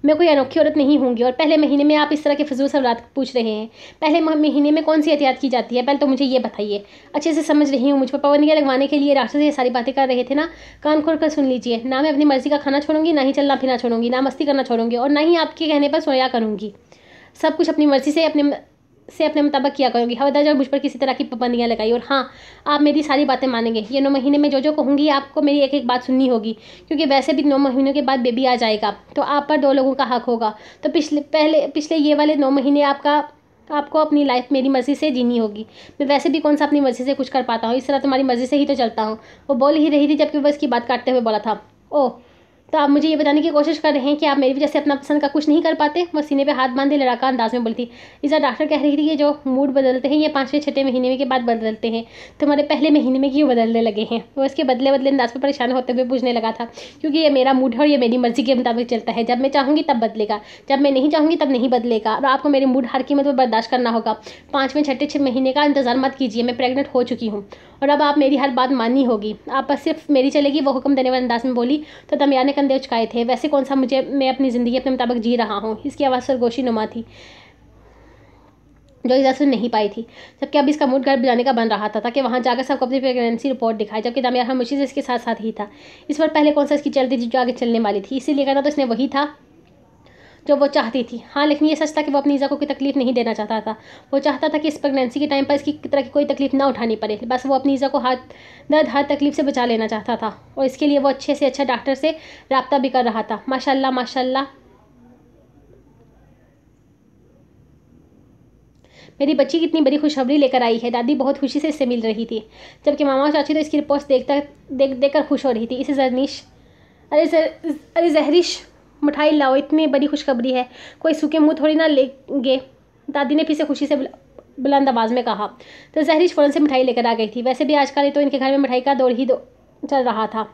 मैं कोई अनोखी औरत नहीं होंगी और पहले महीने में आप इस तरह के फजूल सवाल पूछ रहे हैं पहले महीने में कौन सी एहतियात की जाती है पहले तो मुझे ये बताइए अच्छे से समझ रही हूँ मुझ पर पाबंदियाँ लगवाने के लिए रास्ते से ये सारी बातें कर रहे थे ना कान खोल कर सुन लीजिए ना मैं अपनी मर्जी का खाना छोड़ूंगी ना ही चलना फिरना छोड़ूंगी ना मस्ती करना छोड़ूंगी और ना ही आपके कहने पर सोया करूँगी सब कुछ अपनी मर्जी से अपने से अपने मुताबिक किया करूँगी दर्जा और मुझ पर किसी तरह की पाबंदियाँ लगाई और हाँ आप मेरी सारी बातें मानेंगे ये नौ महीने में जो जो कहूँगी आपको मेरी एक एक बात सुननी होगी क्योंकि वैसे भी नौ महीनों के बाद बेबी आ जाएगा तो आप पर दो लोगों का हक होगा तो पिछले पहले पिछले ये वाले नौ महीने आपका आपको अपनी लाइफ मेरी मर्ज़ी से जीनी होगी मैं वैसे भी कौन सा अपनी मर्ज़ी से कुछ कर पाता हूँ इस तरह तुम्हारी मर्ज़ी से ही तो चलता हूँ वो बोल ही रही थी जबकि वह इसकी बात काटते हुए बोला था ओह तो आप मुझे ये बताने की कोशिश कर रहे हैं कि आप मेरी वजह से अपना पसंद का कुछ नहीं कर पाते वह सीने पे हाथ बांधे लड़ाका अंदाज में बोलती इस डॉक्टर कह रही थी कि जो मूड बदलते हैं ये पाँचवें छठे महीने के बाद बदलते हैं तुम्हारे पहले महीने में क्यों बदलने लगे हैं वो इसके बदले बदले अंदाज पर परेशान होते हुए पूछने लगा था क्योंकि ये मेरा मूड है और ये मेरी मर्जी के मुताबिक चलता है जब मैं चाहूँगी तब बदलेगा जब मैं नहीं चाहूँगी तब नहीं बदलेगा और आपको मेरे मूड हर कीमत पर बर्दाश्त करना होगा पाँचवें छठे छः महीने का इंतज़ार मत कीजिए मैं प्रेगनेंट हो चुकी हूँ और अब आप मेरी हर बात माननी होगी आप बस सिर्फ मेरी चलेगी वो हुक्म देने वाले अंदाज में बोली तो दमिया ने कंधे उचकाए थे वैसे कौन सा मुझे मैं अपनी ज़िंदगी अपने मुताबिक जी रहा हूँ इसकी आवाज़ सरगोशी नुमा थी जो इजाज़त नहीं पाई थी जबकि अब इसका मूड घर बुलाने का बन रहा था ताकि वहाँ जाकर सबको अपनी प्रेगनेंसी रिपोर्ट दिखाई जबकि दामियार मुशी से इसके साथ साथ ही था इस पर पहले कौन सा इसकी चलती थी जो आगे चलने वाली थी इसीलिए कहना तो इसने वही था जो वो चाहती थी हाँ लेकिन ये सच था कि वो अपनी ईज़ा को कोई तकलीफ नहीं देना चाहता था वो चाहता था कि इस प्रेगनेंसी के टाइम पर इसकी तरह की कोई तकलीफ ना उठानी पड़े बस वो अपनी ईज़ा को हाथ दर्द हर तकलीफ से बचा लेना चाहता था और इसके लिए वो अच्छे से अच्छा डॉक्टर से रबता भी कर रहा था माशाला माशाला मेरी बच्ची कितनी बड़ी खुशखबरी लेकर आई है दादी बहुत खुशी से इससे मिल रही थी जबकि मामा और चाची तो इसकी रिपोर्ट देखता देख देख कर खुश हो रही थी इसे जरनीश अरे जर, अरे जहरीश मिठाई लाओ इतनी बड़ी खुशखबरी है कोई सूखे मुँह थोड़ी ना लेंगे दादी ने फिर से खुशी से बुलंद आवाज़ में कहा तो जहरीश फ़ौरन से मिठाई लेकर आ गई थी वैसे भी आजकल तो इनके घर में मिठाई का दौर ही दो चल रहा था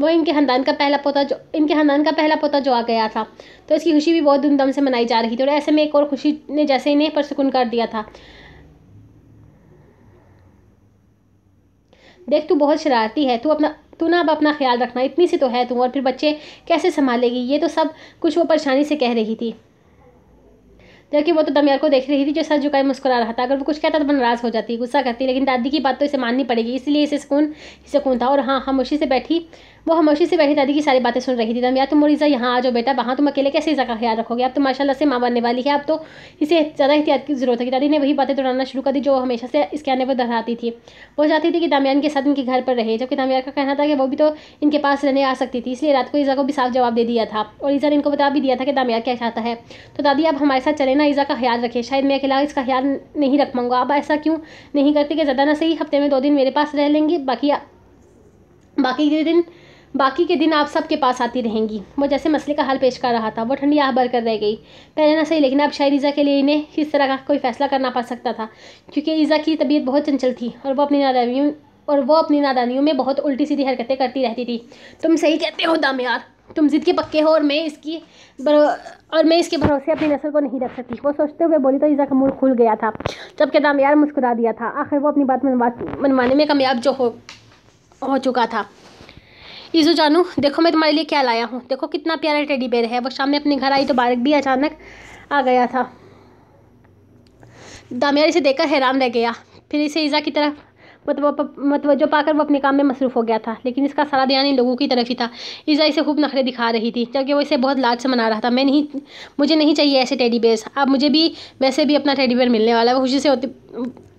वो इनके खानदान का पहला पोता जो इनके खानदान का पहला पोता जो आ गया था तो इसकी खुशी भी बहुत धूमधाम से मनाई जा रही थी और ऐसे में एक और खुशी ने जैसे इन्हें पर सुकून कर दिया था देख तू बहुत शरारती है तू अपना तू ना अब अपना ख्याल रखना इतनी सी तो है तू और फिर बच्चे कैसे संभालेगी ये तो सब कुछ वो परेशानी से कह रही थी जबकि वो तो दमयार को देख रही थी जो सर झुकाए मुस्कुरा रहा था अगर वो कुछ कहता तो नाराज़ हो जाती गुस्सा करती लेकिन दादी की बात तो इसे माननी पड़ेगी इसलिए इसे सुकून ही सुकून था और हाँ हम उसी से बैठी वो हमेशी से बैठी दादी की सारी बातें सुन रही थी दम तो या तुम मोरीजा यहाँ आ जाओ बेटा वहाँ तुम अकेले कैसे इज़ा का ख्याल रखोगे अब तो माशाला से माँ बनने वाली है अब तो इसे ज़्यादा एहतियात की ज़रूरत है कि दादी ने वही बातें दोहराना शुरू कर दी जो हमेशा से इसके आने पर दोहराती थी वो चाहती थी कि दामियान के साथ इनके घर पर रहे जबकि दामियान का कहना था कि वो भी तो इनके पास रहने आ सकती थी इसलिए रात को ईज़ा को भी साफ जवाब दे दिया था और ईज़ा ने इनको बता भी दिया था कि दामियान क्या चाहता है तो दादी आप हमारे साथ चले ना ईज़ा का ख्याल रखें शायद मैं अकेला इसका ख्याल नहीं रख पाऊंगा आप ऐसा क्यों नहीं करते कि ज़्यादा ना सही हफ्ते में दो दिन मेरे पास रह लेंगे बाकी बाकी के दिन बाकी के दिन आप सबके पास आती रहेंगी वो जैसे मसले का हल पेश कर रहा था वो ठंडी आह भर कर रह गई पहले ना सही लेकिन अब शायद ईज़ा के लिए इन्हें इस तरह का कोई फैसला करना पड़ सकता था क्योंकि ईज़ा की तबीयत बहुत चंचल थी और वो अपनी नादानियों और वो अपनी नादानियों में बहुत उल्टी सीधी हरकतें करती रहती थी तुम सही कहते हो दाम यार तुम जिद के पक्के हो और मैं इसकी और मैं इसके भरोसे अपनी नस्ल को नहीं रख सकती वो सोचते हुए बोली तो ईज़ा का मूड खुल गया था जबकि दाम यार मुस्कुरा दिया था आखिर वो अपनी बात मनवा मनवाने में कामयाब जो हो हो चुका था ईजू जानू देखो मैं तुम्हारे लिए क्या लाया हूँ देखो कितना प्यारा टेडी बेयर है वो शाम में अपने घर आई तो बारक भी अचानक आ गया था दामियार इसे देखकर हैरान रह गया फिर इसे ईजा की तरफ मतवजो मतलब मतलब पाकर वो अपने काम में मसरूफ़ हो गया था लेकिन इसका सारा ध्यान इन लोगों की तरफ ही था ईजा इसे खूब नखरे दिखा रही थी जबकि वो इसे बहुत लाज से मना रहा था मैं नहीं मुझे नहीं चाहिए ऐसे टेडी बेयर्स अब मुझे भी वैसे भी अपना टेडी बेयर मिलने वाला है वो खुशी से होती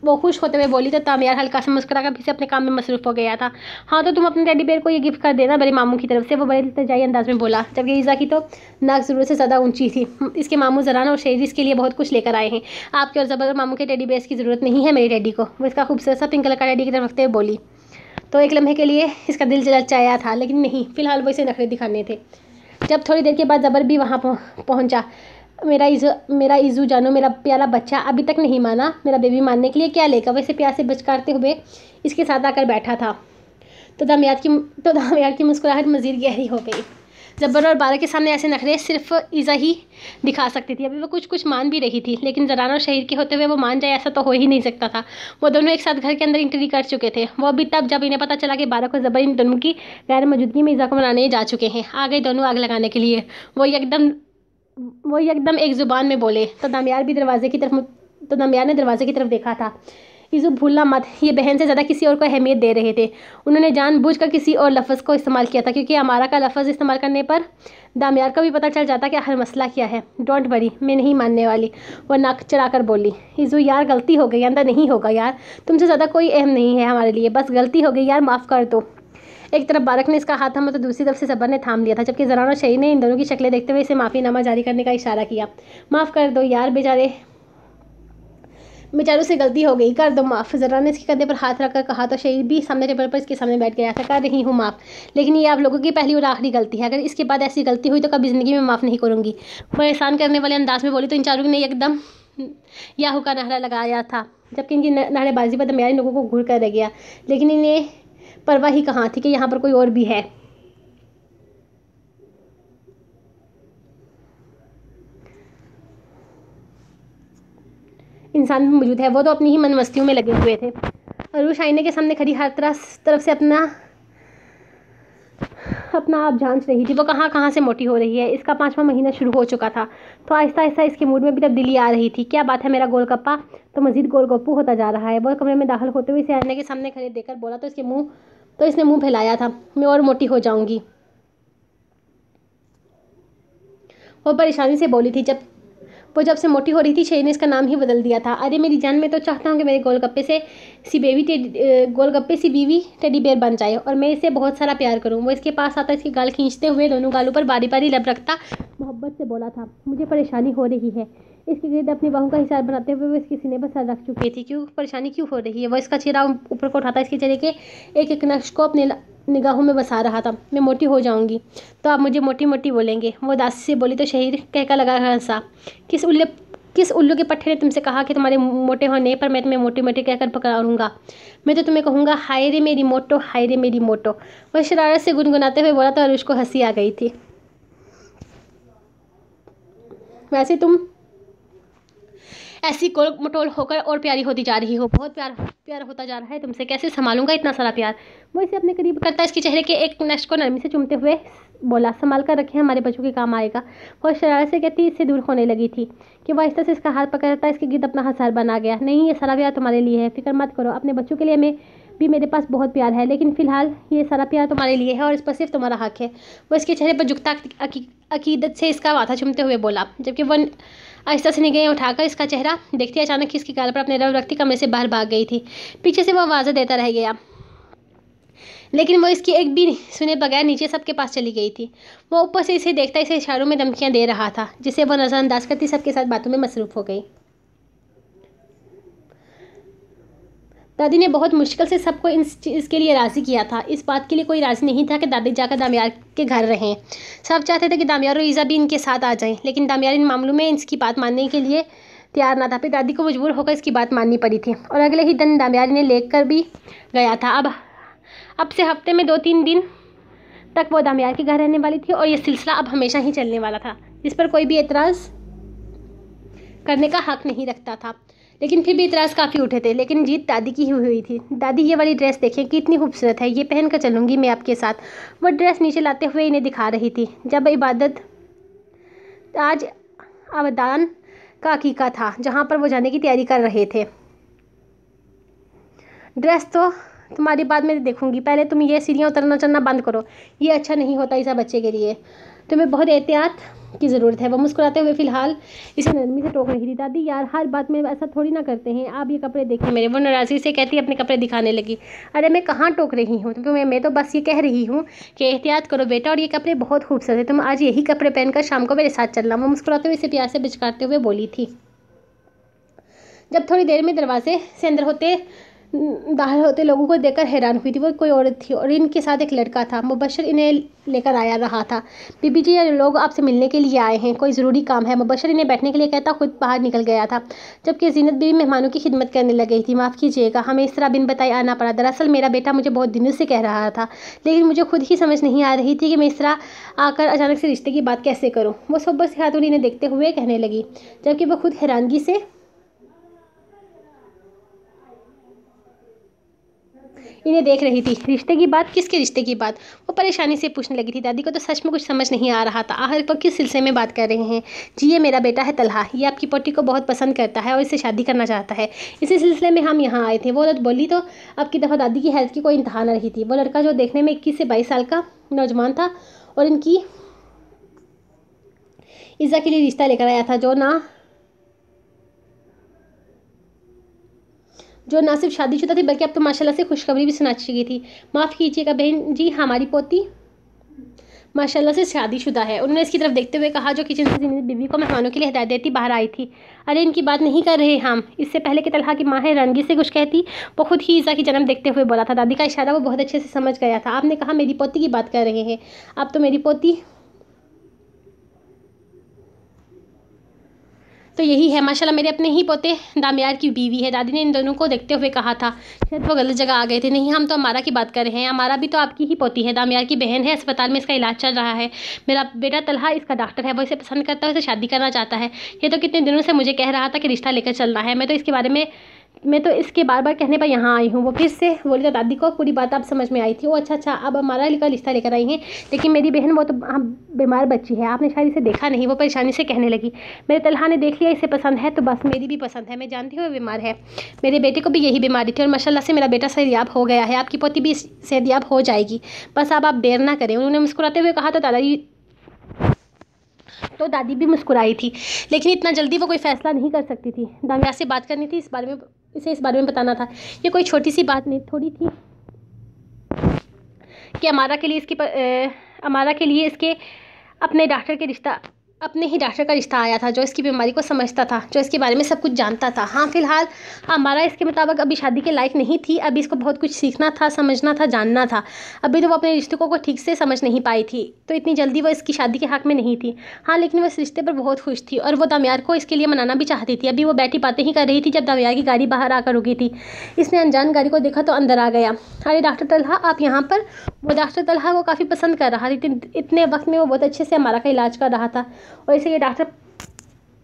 वो खुश होते हुए बोली तो तामियार हल्का सा मुस्कुरा कर फिर से अपने काम में मसरूफ हो गया था हाँ तो तुम अपने टेडी बेयर को ये गिफ्ट कर देना बड़े मामू की तरफ से वो बड़े तजाई अंदाज में बोला जबकि ईज़ा की तो नाक ज़रूरत से ज़्यादा ऊंची थी इसके मामू जरान और शेरी इसके लिए बहुत कुछ लेकर आए हैं आपके और ज़बर मामू के टेडी बेयर की ज़रूरत नहीं है मेरे टेडी को वो इसका खूबसूरत सा पिंक कलर का टेडी की तरफ रखते हुए बोली तो एक लम्हे के लिए इसका दिल जलचाया था लेकिन नहीं फ़िलहाल वो इसे नखरे दिखाने थे जब थोड़ी देर के बाद ज़बर भी वहाँ पहुँचा मेरा इजू मेरा इजू जानो मेरा प्यारा बच्चा अभी तक नहीं माना मेरा बेबी मानने के लिए क्या लेगा वैसे प्यार से बचकारते हुए इसके साथ आकर बैठा था तो दामयाद की तो दामयाद की मुस्कुराहट मज़ीद गहरी हो गई जबर और बारा के सामने ऐसे नखरे सिर्फ ईज़ा ही दिखा सकती थी अभी वो कुछ कुछ मान भी रही थी लेकिन जरान और शहीद के होते हुए वो मान जाए ऐसा तो हो ही नहीं सकता था वो दोनों एक साथ घर के अंदर इंट्री कर चुके थे वो भी तब जब इन्हें पता चला कि बारा को जबर इन दोनों की गैर मौजूदगी में ईज़ा को मनाने जा चुके हैं आ गए दोनों आग लगाने के लिए वो एकदम वो एकदम एक ज़ुबान में बोले तो दामयार भी दरवाजे की तरफ तो दामयार ने दरवाजे की तरफ देखा था इसे भूलना मत ये बहन से ज़्यादा किसी और को अहमियत दे रहे थे उन्होंने जानबूझकर किसी और लफ्ज़ को इस्तेमाल किया था क्योंकि हमारा का लफ्ज़ इस्तेमाल करने पर दामयार का भी पता चल जाता कि हर मसला क्या है डोंट वरी मैं नहीं मानने वाली वह नाक चढ़ा कर बोली इज़ू यार गलती हो गई अंदर नहीं होगा यार तुमसे ज़्यादा कोई अहम नहीं है हमारे लिए बस गलती हो गई यार माफ़ कर दो एक तरफ बारक ने इसका हाथ थामा तो दूसरी तरफ से सबर ने थाम लिया था जबकि जरान और शहीद ने इन दोनों की शक्लें देखते हुए इसे माफ़ीनामा जारी करने का इशारा किया माफ़ कर दो यार बेचारे बेचारों से गलती हो गई कर दो माफ़ जरा ने इसके कंधे पर हाथ रखकर कहा तो शहीद भी सामने टेबल पर इसके सामने बैठ गया था कर रही हूँ माफ़ लेकिन ये आप लोगों की पहली और आखिरी गलती है अगर इसके बाद ऐसी गलती हुई तो कभी ज़िंदगी में माफ़ नहीं करूँगी वह एहसान करने वाले अंदाज में बोली तो इन चारों ने एकदम याहू का नहरा लगाया था जबकि इनकी नहरेबाजी पर दमियारी लोगों को घूर कर रह गया लेकिन इन्हें परवा ही कहाँ थी कि यहाँ पर कोई और भी है इंसान भी मौजूद है वो तो अपनी ही मन मस्तियों में लगे हुए थे और वो के सामने खड़ी हर तरह तरफ से अपना अपना आप जांच रही थी वो कहाँ कहाँ से मोटी हो रही है इसका पाँचवा महीना शुरू हो चुका था तो आहिस्ता आहिस्ता इसके मूड में भी तब्दीली आ रही थी क्या बात है मेरा गोलगप्पा तो मज़ीद गोलगप्पू होता जा रहा है वो कमरे में दाखिल होते हुए इसे आईने के सामने खड़े देकर बोला तो इसके मुँह तो इसने मुंह फैलाया था मैं और मोटी हो जाऊंगी वो परेशानी से बोली थी जब वो जब से मोटी हो रही थी शेरी ने इसका नाम ही बदल दिया था अरे मेरी जान मैं तो चाहता हूँ कि मेरे गोलगप्पे से सी बेबी टेडी गोलगप्पे सी बीवी टेडी बेयर बन जाए और मैं इसे बहुत सारा प्यार करूँ वो इसके पास आता इसकी गाल खींचते हुए दोनों गालों पर बारी बारी लब रखता मोहब्बत से बोला था मुझे परेशानी हो रही है इसके गिरद अपनी बाहू का हिसार बनाते हुए वो इसके सीने पर सर रख चुकी थी क्यों परेशानी क्यों हो रही है वो इसका चेहरा ऊपर को उठाता इसके चेहरे के एक एक नक्श को अपने निगाहों में बसा रहा था मैं मोटी हो जाऊंगी तो आप मुझे मोटी मोटी बोलेंगे वो दासी से बोली तो शहीद कहका लगा हंसा किस उल्ले किस उल्लू के पट्टे ने तुमसे कहा कि तुम्हारे मोटे होने पर मैं तुम्हें मोटी मोटी कहकर पकड़ाऊंगा मैं तो तुम्हें कहूँगा हाय रे मेरी मोटो हाय रे मेरी मोटो वह शरारत से गुनगुनाते हुए बोला तो अरुष को हंसी आ गई थी वैसे तुम ऐसी गोल मटोल होकर और प्यारी होती जा रही हो बहुत प्यार प्यार होता जा रहा है तुमसे कैसे संभालूंगा इतना सारा प्यार वो इसे अपने करीब करता इसके चेहरे के एक नेक्स्ट को नरमी से चुमते हुए बोला संभाल कर रखें हमारे बच्चों के काम आएगा वह शरारत से कहती इससे दूर होने लगी थी कि वह इस तरह से इसका हाथ पकड़ता इसके गीत अपना हसार बना गया नहीं ये सारा प्यार तुम्हारे लिए है फिक्र मत करो अपने बच्चों के लिए मैं भी मेरे पास बहुत प्यार है लेकिन फिलहाल ये सारा प्यार तुम्हारे लिए है और इस पर सिर्फ तुम्हारा हक है वो इसके चेहरे पर जुगता अकीदत से इसका माथा चुमते हुए बोला जबकि वन आहिस्ता से निगहें उठाकर इसका चेहरा देखते अचानक इसकी गाल पर अपने रव रखती कमरे से बाहर भाग गई थी पीछे से वो आवाज़ें देता रह गया लेकिन वो इसकी एक भी सुने बगैर नीचे सबके पास चली गई थी वो ऊपर से इसे देखता इसे इशारों में धमकियाँ दे रहा था जिसे वो नज़रअंदाज करती सबके साथ बातों में मसरूफ़ हो गई दादी ने बहुत मुश्किल से सबको इस चीज़ के लिए राज़ी किया था इस बात के लिए कोई राज़ी नहीं था कि दादी जाकर दामियार के घर रहें सब चाहते थे कि दामियार और ईज़ा भी इनके साथ आ जाएं लेकिन दामियार इन मामलों में इसकी बात मानने के लिए तैयार ना था फिर दादी को मजबूर होकर इसकी बात माननी पड़ी थी और अगले ही दिन दामियार ने लेकर भी गया था अब अब से हफ्ते में दो तीन दिन तक वो दामियार के घर रहने वाली थी और ये सिलसिला अब हमेशा ही चलने वाला था जिस पर कोई भी एतराज़ करने का हक नहीं रखता था लेकिन फिर भी इतराज़ काफ़ी उठे थे लेकिन जीत दादी की ही हुई थी दादी ये वाली ड्रेस देखें कितनी खूबसूरत है ये पहन कर चलूँगी मैं आपके साथ वो ड्रेस नीचे लाते हुए इन्हें दिखा रही थी जब इबादत आज अवदान का अकीका था जहाँ पर वो जाने की तैयारी कर रहे थे ड्रेस तो तुम्हारी बाद में देखूंगी पहले तुम ये सीढ़ियाँ उतरना चलना बंद करो ये अच्छा नहीं होता इस बच्चे के लिए तो हमें बहुत एहतियात की ज़रूरत है वह मुस्कुराते हुए फिलहाल इसे नरमी से टोक रही थी दादी यार हर बात में ऐसा थोड़ी ना करते हैं आप ये कपड़े देखें मेरे वो नाराज़गी से कहती अपने कपड़े दिखाने लगी अरे मैं कहाँ टोक रही हूँ तो मैं मैं तो बस ये कह रही हूँ कि एहतियात करो बेटा और ये कपड़े बहुत खूबसूरत है तुम आज यही कपड़े पहनकर शाम को मेरे साथ चलना वो मुस्कुराते हुए इसे प्यार से बिचकारते हुए बोली थी जब थोड़ी देर में दरवाजे से अंदर होते बाहर होते लोगों को देखकर हैरान हुई थी वो कोई औरत थी और इनके साथ एक लड़का था मुबशर इन्हें लेकर आया रहा था बीबी जी लोग आपसे मिलने के लिए आए हैं कोई ज़रूरी काम है मुबशर इन्हें बैठने के लिए कहता खुद बाहर निकल गया था जबकि जीनत बीबी मेहमानों की खिदमत करने लग गई थी माफ़ कीजिएगा हमें इस तरह बिन बताए आना पड़ा दरअसल मेरा बेटा मुझे बहुत दिनों से कह रहा था लेकिन मुझे खुद ही समझ नहीं आ रही थी कि मैं इस तरह आकर अचानक से रिश्ते की बात कैसे करूँ वो सोबर से खातून इन्हें देखते हुए कहने लगी जबकि वह खुद हैरानगी से इन्हें देख रही थी रिश्ते की बात किसके रिश्ते की बात वो परेशानी से पूछने लगी थी दादी को तो सच में कुछ समझ नहीं आ रहा था आखिर वो किस सिलसिले में बात कर रहे हैं जी ये मेरा बेटा है तलहा ये आपकी पोटी को बहुत पसंद करता है और इससे शादी करना चाहता है इसी सिलसिले में हम यहाँ आए थे वो औरत बोली तो अब की दफ़ा दादी की हेल्थ की कोई इंतहा ना रही थी वो लड़का जो देखने में इक्कीस से बाईस साल का नौजवान था और इनकी ईज़ा के लिए रिश्ता लेकर आया था जो ना जो ना सिर्फ शादीशुदा थी बल्कि अब तो माशाल्लाह से खुशखबरी भी सुना चुकी थी माफ़ कीजिएगा बहन जी हमारी पोती माशाल्लाह से शादीशुदा है उन्होंने इसकी तरफ देखते हुए कहा जो किचन से बीवी को मेहमानों के लिए हदायत देती बाहर आई थी अरे इनकी बात नहीं कर रहे हम इससे पहले कि तलहा की माँ है रणगी से कुछ कहती वो खुद ही ईज़ा की जन्म देखते हुए बोला था दादी का इशारा वो बहुत अच्छे से समझ गया था आपने कहा मेरी पोती की बात कर रहे हैं अब तो मेरी पोती तो यही है माशाल्लाह मेरे अपने ही पोते दामियार की बीवी है दादी ने इन दोनों को देखते हुए कहा था शायद वो गलत जगह आ गए थे नहीं हम तो हमारा की बात कर रहे हैं हमारा भी तो आपकी ही पोती है दामियार की बहन है अस्पताल में इसका इलाज चल रहा है मेरा बेटा तलहा इसका डॉक्टर है वो इसे पसंद करता है उसे शादी करना चाहता है ये तो कितने दिनों से मुझे कह रहा था कि रिश्ता लेकर चलना है मैं तो इसके बारे में मैं तो इसके बार बार कहने पर यहाँ आई हूँ वो फिर से बोली था दादी को पूरी बात आप समझ में आई थी वो अच्छा अच्छा अब हमारा लिखा रिश्ता लेकर आई हैं लेकिन मेरी बहन वो तो हाँ, बीमार बच्ची है आपने शायद इसे देखा नहीं वो परेशानी से कहने लगी मेरे तलहा ने देख लिया इसे पसंद है तो बस मेरी भी पसंद है मैं जानती हूँ वो बीमार है मेरे बेटे को भी यही बीमारी थी और माशाला से मेरा बेटा सहदियाब हो गया है आपकी पोती भी सहदियाब हो जाएगी बस अब आप देर ना करें उन्होंने मुस्कुराते हुए कहा तो दादाजी तो दादी भी मुस्कुराई थी लेकिन इतना जल्दी वो कोई फ़ैसला नहीं कर सकती थी दामिया से बात करनी थी इस बारे में इसे इस बारे में बताना था ये कोई छोटी सी बात नहीं थोड़ी थी कि अमारा के लिए इसके अमारा के लिए इसके अपने डॉक्टर के रिश्ता अपने ही डॉक्टर का रिश्ता आया था जो इसकी बीमारी को समझता था जो इसके बारे में सब कुछ जानता था हाँ फिलहाल हमारा इसके मुताबिक अभी शादी के लायक नहीं थी अभी इसको बहुत कुछ सीखना था समझना था जानना था अभी तो वो अपने रिश्ते को ठीक से समझ नहीं पाई थी तो इतनी जल्दी वो इसकी शादी के हक में नहीं थी हाँ लेकिन वो इस रिश्ते पर बहुत खुश थी और वो दामियार को इसके लिए मनाना भी चाहती थी अभी वो बैठी बातें ही कर रही थी जब दामियार की गाड़ी बाहर आकर रुकी थी इसने अनजान गाड़ी को देखा तो अंदर आ गया अरे डॉक्टर तलहा आप यहाँ पर वो डॉक्टर तलहा को काफ़ी पसंद कर रहा था इतने वक्त में वो बहुत अच्छे से हमारा का इलाज कर रहा था और इसे ये डॉक्टर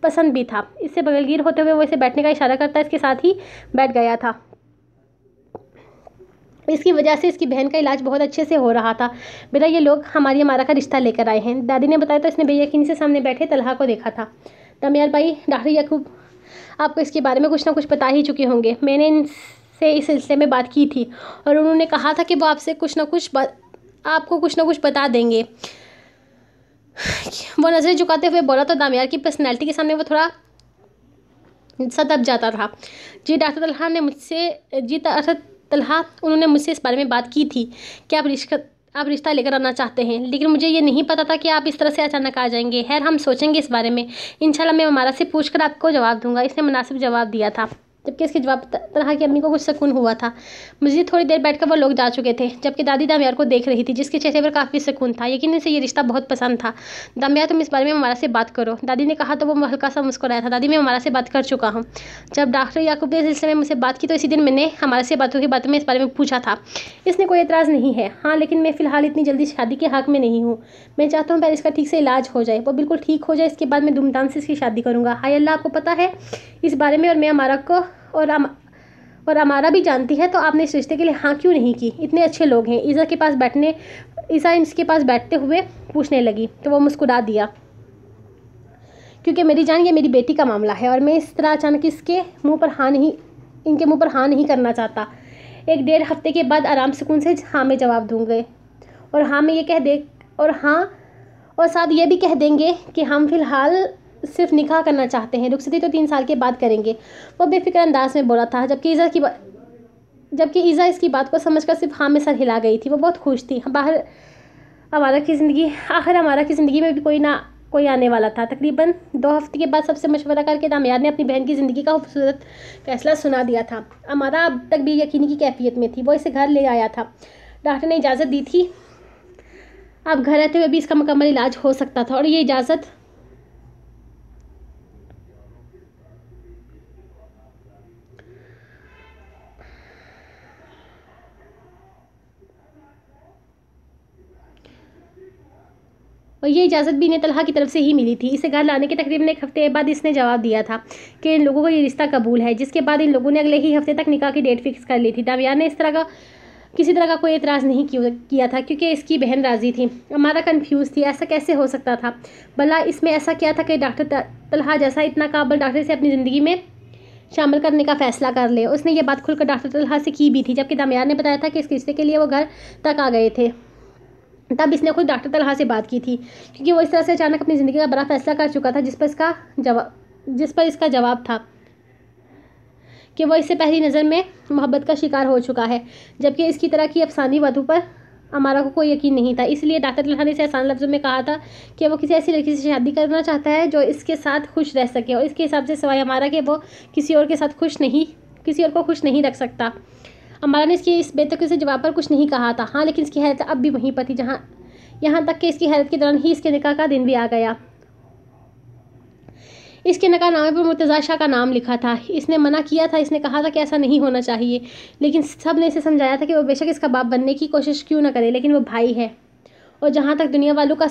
पसंद भी था इससे बगलगीर होते हुए वो इसे बैठने का इशारा करता इसके साथ ही बैठ गया था इसकी वजह से इसकी बहन का इलाज बहुत अच्छे से हो रहा था बेटा ये लोग हमारी हमारा का रिश्ता लेकर आए हैं दादी ने बताया तो इसने बेयकीन से सामने बैठे तलहा को देखा था दमियार भाई डॉक्टर यकूब आपको इसके बारे में कुछ ना कुछ बता ही चुके होंगे मैंने इनसे इस सिलसिले में बात की थी और उन्होंने कहा था कि वो आपसे कुछ ना कुछ आपको कुछ ना कुछ बता देंगे वो नज़रें झुकाते हुए बोला तो दामियार की पर्सनैलिटी के सामने वो थोड़ा सा दब जाता था जी डॉक्टर तलहा ने मुझसे जी डॉक्टर तलहा उन्होंने मुझसे इस बारे में बात की थी कि आप रिश्ता आप रिश्ता लेकर आना चाहते हैं लेकिन मुझे ये नहीं पता था कि आप इस तरह से अचानक आ जाएंगे खैर हम सोचेंगे इस बारे में इंशाल्लाह मैं हमारा से पूछकर आपको जवाब दूंगा इसने मुनासिब जवाब दिया था जबकि इसके जवाब तरह की अम्मी को कुछ सुकून हुआ था मुझे थोड़ी देर बैठकर वो लोग जा चुके थे जबकि दादी दामियार को देख रही थी जिसके चेहरे पर काफ़ी सुकून था यकीन से ये रिश्ता बहुत पसंद था दामियार तुम इस बारे में हमारा से बात करो दादी ने कहा तो वो हल्का सा मुस्कुराया था दादी मैं हमारा से बात कर चुका हूँ जब डॉक्टर याकूब ने सिलसिले में मुझसे बात की तो इसी दिन मैंने हमारे से बातों की बातों में इस बारे में पूछा था इसने कोई एतराज़ नहीं है हाँ लेकिन मैं फ़िलहाल इतनी जल्दी शादी के हक में नहीं हूँ मैं चाहता हूँ पहले इसका ठीक से इलाज हो जाए वो बिल्कुल ठीक हो जाए इसके बाद मैं धूमधाम से इसकी शादी करूँगा हाय अल्लाह आपको पता है इस बारे में और मैं हमारा को और हम और हमारा भी जानती है तो आपने इस रिश्ते के लिए हाँ क्यों नहीं की इतने अच्छे लोग हैं ईज़ा के पास बैठने ईसा इसके पास बैठते हुए पूछने लगी तो वो मुस्कुरा दिया क्योंकि मेरी जान ये मेरी बेटी का मामला है और मैं इस तरह अचानक इसके मुंह पर हाँ नहीं इनके मुंह पर हाँ नहीं करना चाहता एक डेढ़ हफ्ते के बाद आराम सुकून से हाँ में जवाब दूंगे और हाँ में ये कह दे और हाँ और साथ ये भी कह देंगे कि हम फ़िलहाल सिर्फ निकाह करना चाहते हैं रुखसती तो तीन साल के बाद करेंगे वो बेफिक्र अंदाज में बोला था जबकि ईज़ा की जबकि ईज़ा इसकी बात को समझकर सिर्फ हाँ में सर हिला गई थी वो बहुत खुश थी बाहर हमारा की ज़िंदगी आखिर हमारा की ज़िंदगी में भी कोई ना कोई आने वाला था तकरीबन दो हफ्ते के बाद सबसे मशवरा करके दामयार ने अपनी बहन की ज़िंदगी का खूबसूरत फैसला सुना दिया था हमारा अब तक भी यकीनी की कैफियत में थी वो इसे घर ले आया था डॉक्टर ने इजाज़त दी थी अब घर रहते हुए भी इसका मुकम्मल इलाज हो सकता था और ये इजाज़त और ये इजाज़त भी इन्हें तलहा की तरफ से ही मिली थी इसे घर लाने के तकरीबन एक हफ़्ते बाद इसने जवाब दिया था कि इन लोगों को ये रिश्ता कबूल है जिसके बाद इन लोगों ने अगले ही हफ़्ते तक निकाह की डेट फिक्स कर ली थी डामियान ने इस तरह का किसी तरह का कोई एतराज़ नहीं किया था क्योंकि इसकी बहन राज़ी थी हमारा कन्फ्यूज़ थी ऐसा कैसे हो सकता था भला इसमें ऐसा क्या था कि डॉक्टर तलहा जैसा इतना काबल डॉक्टर से अपनी ज़िंदगी में शामिल करने का फैसला कर ले उसने ये बात खुलकर डॉक्टर तलहा से की भी थी जबकि दामियार ने बताया था कि इस रिश्ते के लिए वो घर तक आ गए थे तब इसने खुद डॉक्टर तलहा से बात की थी क्योंकि वो इस तरह से अचानक अपनी ज़िंदगी का बड़ा फैसला कर चुका था जिस पर इसका जवाब जिस पर इसका जवाब था कि वो इससे पहली नज़र में मोहब्बत का शिकार हो चुका है जबकि इसकी तरह की अफसानी वधु पर हमारा को कोई यकीन नहीं था इसलिए डॉक्टर तलहा ने इसे आसान लफ्ज़ों में कहा था कि वो किसी ऐसी लड़की से शादी करना चाहता है जो इसके साथ खुश रह सके और इसके हिसाब से सवाई हमारा कि वो किसी और के साथ खुश नहीं किसी और को खुश नहीं रख सकता अम्बाला ने इसकी इस बेतकी से जवाब पर कुछ नहीं कहा था हाँ लेकिन इसकी हैरत अब भी वहीं पर थी जहाँ यहाँ तक कि इसकी हैरत के दौरान ही इसके निका का दिन भी आ गया इसके नामे पर मुर्तज़ा शाह का नाम लिखा था इसने मना किया था इसने कहा था कि ऐसा नहीं होना चाहिए लेकिन सब ने इसे समझाया था कि वो बेशक इसका बाप बनने की कोशिश क्यों ना करे लेकिन वो भाई है और जहाँ तक दुनिया वालों का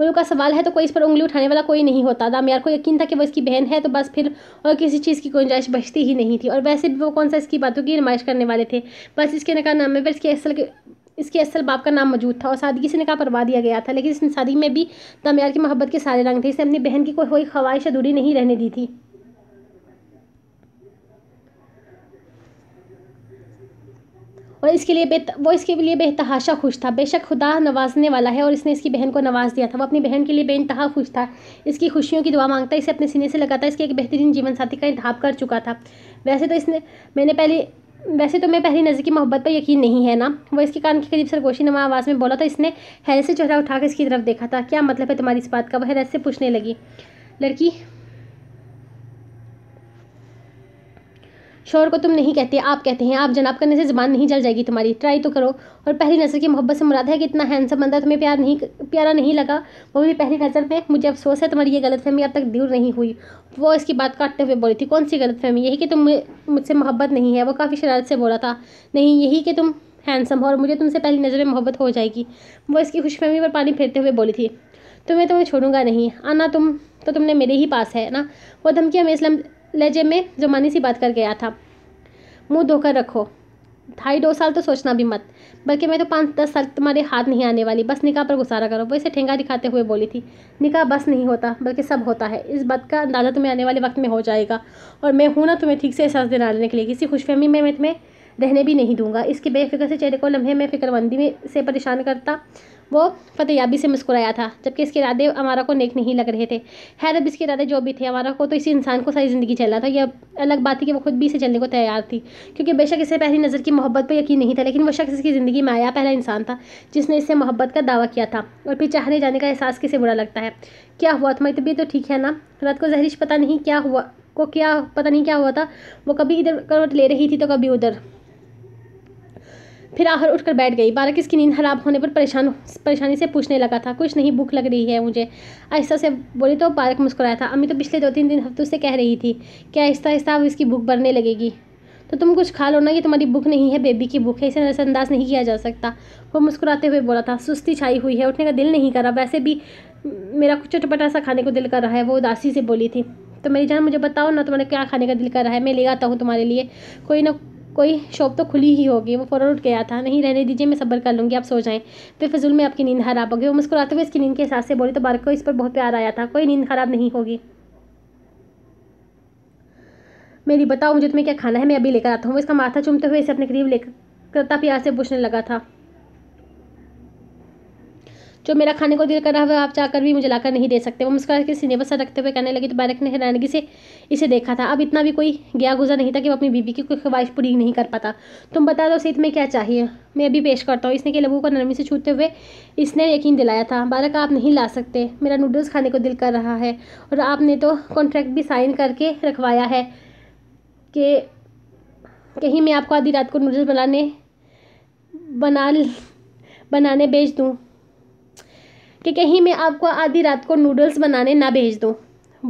मनु का सवाल है तो कोई इस पर उंगली उठाने वाला कोई नहीं होता दामयार को यकीन था कि वो इसकी बहन है तो बस फिर और किसी चीज़ की गुंजाइश बचती ही नहीं थी और वैसे भी वो कौन सा इसकी बातों की नुमाइश करने वाले थे बस इसके में पर इसके असल इसके असल बाप का नाम मौजूद था और सादगी से निकाह परवा दिया गया था लेकिन इस शादी में भी दामयार की मोहब्बत के सारे रंग थे इसने अपनी बहन की कोई ख्वाहिश अधूरी नहीं रहने दी थी और इसके लिए वो इसके लिए बेतहाशा खुश था बेशक खुदा नवाजने वाला है और इसने इसकी बहन को नवाज दिया था वो अपनी बहन के लिए बेानतहा खुश था इसकी खुशियों की दुआ मांगता इसे अपने सीने से लगाता इसके एक बेहतरीन जीवन साथी का इंतहा कर चुका था वैसे तो इसने मैंने पहले वैसे तो मैं पहली नज़र की मोहब्बत पर यकीन नहीं है ना वो इसके कान के करीब सरगोशी नमा आवाज़ में बोला तो इसने हैरत से चेहरा उठाकर इसकी तरफ देखा था क्या मतलब है तुम्हारी इस बात का वह हैरत से पूछने लगी लड़की शोर को तुम नहीं कहते आप कहते हैं आप जनाब करने से ज़बान नहीं जल जाएगी तुम्हारी ट्राई तो करो और पहली नज़र की मोहब्बत से मुराद है कि इतना हैंडसम बंदा तुम्हें प्यार नहीं प्यारा नहीं लगा वो भी पहली नज़र में मुझे अफसोस है तुम्हारी ये गलत फहमी अब तक दूर नहीं हुई वो इसकी बात काटते हुए बोली थी कौन सी गलत फहमी यही कि तुम मुझसे मोहब्बत नहीं है वो काफ़ी शरारत से बोला था नहीं यही कि तुम हैंडसम हो और मुझे तुमसे पहली नज़र में मोहब्बत हो जाएगी वो इसकी खुशफहमी पर पानी फेरते हुए बोली थी तो मैं तुम्हें छोड़ूंगा नहीं आना तुम तो तुमने मेरे ही पास है ना वो धमकी हमें इस्लाम लहजे में जमानी सी बात कर गया था मुंह धोकर रखो ढाई दो साल तो सोचना भी मत बल्कि मैं तो पाँच दस साल तुम्हारे हाथ नहीं आने वाली बस निकाह पर गुजारा करो वो इसे ठेंगा दिखाते हुए बोली थी निकाह बस नहीं होता बल्कि सब होता है इस बात का अंदाज़ा तुम्हें आने वाले वक्त में हो जाएगा और मैं हूँ ना तुम्हें ठीक से एहसास दिलाने के लिए किसी खुशफहमी में मैं तुम्हें रहने भी नहीं दूंगा इसकी बेफिक्र से चेहरे को लम्हे में फिक्रमंदी में से परेशान करता वो फतेयाबी से मुस्कुराया था जबकि इसके इरादे अमारा को नेक नहीं लग रहे थे हैर अब इसके इरादे जो भी थे अमारा को तो इसी इंसान को सारी ज़िंदगी चलना था यह अलग बात थी कि वो खुद भी इसे चलने को तैयार थी क्योंकि बेशक इसे पहली नज़र की मोहब्बत पर यकीन नहीं था लेकिन वो शख्स इसकी ज़िंदगी में आया पहला इंसान था जिसने इससे मोहब्बत का दावा किया था और फिर चाहने जाने का एहसास किसे बुरा लगता है क्या हुआ तुम्हारी तो मतलब तबीयत तो ठीक है ना रात को जहरीश पता नहीं क्या हुआ को क्या पता नहीं क्या हुआ था वो कभी इधर करवट ले रही थी तो कभी उधर फिर आहर उठकर बैठ गई बालक इसकी नींद खराब होने पर परेशान परेशानी से पूछने लगा था कुछ नहीं भूख लग रही है मुझे आहिस्ता से बोली तो बालक मुस्कुराया था अम्मी तो पिछले दो तीन दिन हफ्तों से कह रही थी कि आहिस्ता आहिस्ता अब इसकी भूख बढ़ने लगेगी तो तुम कुछ खा लो ना ये तुम्हारी भूख नहीं है बेबी की भूख है इसे नजरअंदाज नहीं किया जा सकता वो मुस्कुराते हुए बोला था सुस्ती छाई हुई है उठने का दिल नहीं करा वैसे भी मेरा कुछ चटपटा सा खाने को दिल कर रहा है वो उदासी से बोली थी तो मेरी जान मुझे बताओ ना तुम्हारा क्या खाने का दिल कर रहा है मैं ले आता हूँ तुम्हारे लिए कोई ना कोई शॉप तो खुली ही होगी वो फ़ौरन उठ गया था नहीं रहने दीजिए मैं सब्र कर लूँगी आप सो जाएँ फजूल में आपकी नींद खराब होगी वो मुस्कुराते हुए इसकी नींद के हिसाब से बोली तो बारक को इस पर बहुत प्यार आया था कोई नींद खराब नहीं होगी मेरी बताओ मुझे तुम्हें क्या खाना है मैं अभी लेकर आता हूँ इसका माथा चुमते हुए इसे अपने करीब लेकर करता प्यार से पूछने लगा था जो मेरा खाने को दिल कर रहा है आप चाहकर भी मुझे लाकर नहीं दे सकते वो मुस्कुरा के सीने पर सर रखते हुए कहने लगी तो बैरक ने हैरानगी से इसे देखा था अब इतना भी कोई गया गुजर नहीं था कि वो अपनी बीबी की कोई ख्वाहिश पूरी नहीं कर पाता तुम बता दो सीत में क्या चाहिए मैं अभी पेश करता हूँ इसने के लबू को नरमी से छूते हुए इसने यकीन दिलाया था बालक आप नहीं ला सकते मेरा नूडल्स खाने को दिल कर रहा है और आपने तो कॉन्ट्रैक्ट भी साइन करके रखवाया है कि कहीं मैं आपको आधी रात को नूडल्स बनाने बना बनाने भेज दूँ कि कहीं मैं आपको आधी रात को नूडल्स बनाने ना भेज दूँ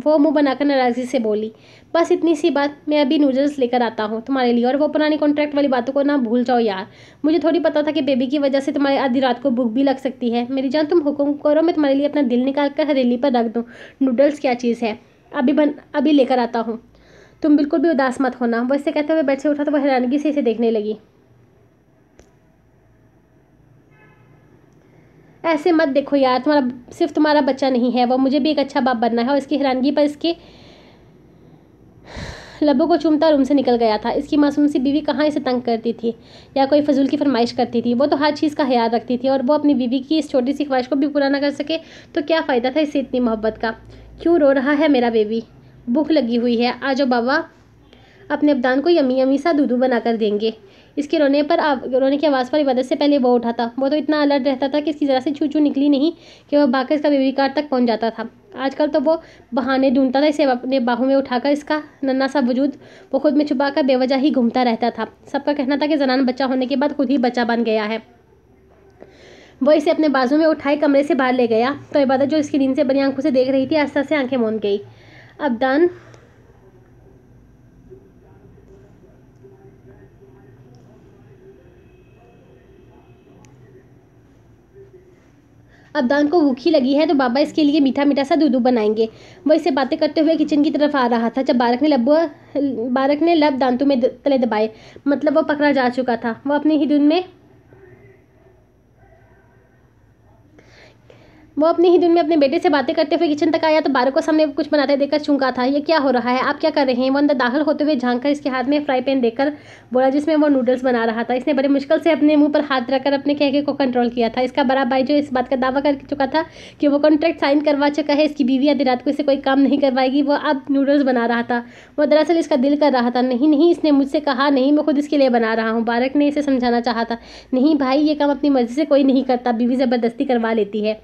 वो मुंह बनाकर नाराज़गी से बोली बस इतनी सी बात मैं अभी नूडल्स लेकर आता हूँ तुम्हारे लिए और वो पुरानी कॉन्ट्रैक्ट वाली बातों को ना भूल जाओ यार मुझे थोड़ी पता था कि बेबी की वजह से तुम्हारी आधी रात को भूख भी लग सकती है मेरी जान तुम हुक्म करो मैं तुम्हारे लिए अपना दिल निकाल कर हरेली पर रख दूँ नूडल्स क्या चीज़ है अभी बन अभी लेकर आता हूँ तुम बिल्कुल भी उदास मत होना वैसे कहते हुए बैठ से उठा तो वह हैरानगी से इसे देखने लगी ऐसे मत देखो यार तुम्हारा सिर्फ तुम्हारा बच्चा नहीं है वो मुझे भी एक अच्छा बाप बनना है और इसकी हैरानगी पर इसके लबों को चूमता रूम से निकल गया था इसकी मासूम सी बीवी कहाँ इसे तंग करती थी या कोई फजूल की फरमाइश करती थी वो तो हर चीज़ का ख्याल रखती थी और वो अपनी बीवी की इस छोटी सी ख्वाहिश को भी पूरा ना कर सके तो क्या फ़ायदा था इससे इतनी मोहब्बत का क्यों रो रहा है मेरा बेबी भूख लगी हुई है आ जाओ बाबा अपने अबदान को यमी यमी सा दूधू बना कर देंगे इसके रोने पर रोने की आवाज़ पर इबादत से पहले वो उठा था वो तो इतना अलर्ट रहता था कि इसकी ज़रा से छू छू निकली नहीं कि वह भागकर इसका बेबी कार तक पहुँच जाता था आजकल तो वो बहाने ढूंढता था इसे अपने बाहों में उठाकर इसका नन्ना सा वजूद वो खुद में छुपा कर बेवजह ही घूमता रहता था सबका कहना था कि जनान बच्चा होने के बाद खुद ही बच्चा बन गया है वो इसे अपने बाजू में उठाए कमरे से बाहर ले गया तो इबादत जो इसकी नींद से बनी आंखों से देख रही थी आस्था से आंखें मोन गई अब दान अब दान को भूखी लगी है तो बाबा इसके लिए मीठा मीठा सा दूधू बनाएंगे वह इसे बातें करते हुए किचन की तरफ आ रहा था जब बारक ने लब बारक ने लब दांतों में तले दबाए मतलब वह पकड़ा जा चुका था वह अपने ही धुन में वो अपनी ही दिन में अपने बेटे से बातें करते हुए किचन तक आया तो बारह को सामने कुछ बनाते देखकर चूंका था ये क्या हो रहा है आप क्या कर रहे हैं वो अंदर दाखिल होते हुए झांक कर इसके हाथ में फ्राई पैन देकर बोला जिसमें वो नूडल्स बना रहा था इसने बड़े मुश्किल से अपने मुंह पर हाथ रखकर अपने कहके को कंट्रोल किया था इसका बड़ा भाई जो इस बात का दावा कर चुका था कि वो कॉन्ट्रैक्ट साइन करवा चुका है इसकी बीवी आधी रात को इसे कोई काम नहीं करवाएगी वो अब नूडल्स बना रहा था वो दरअसल इसका दिल कर रहा था नहीं नहीं इसने मुझसे कहा नहीं मैं खुद इसके लिए बना रहा हूँ बारक ने इसे समझाना चाहा था नहीं भाई ये काम अपनी मर्जी से कोई नहीं करता बीवी ज़बरदस्ती करवा लेती है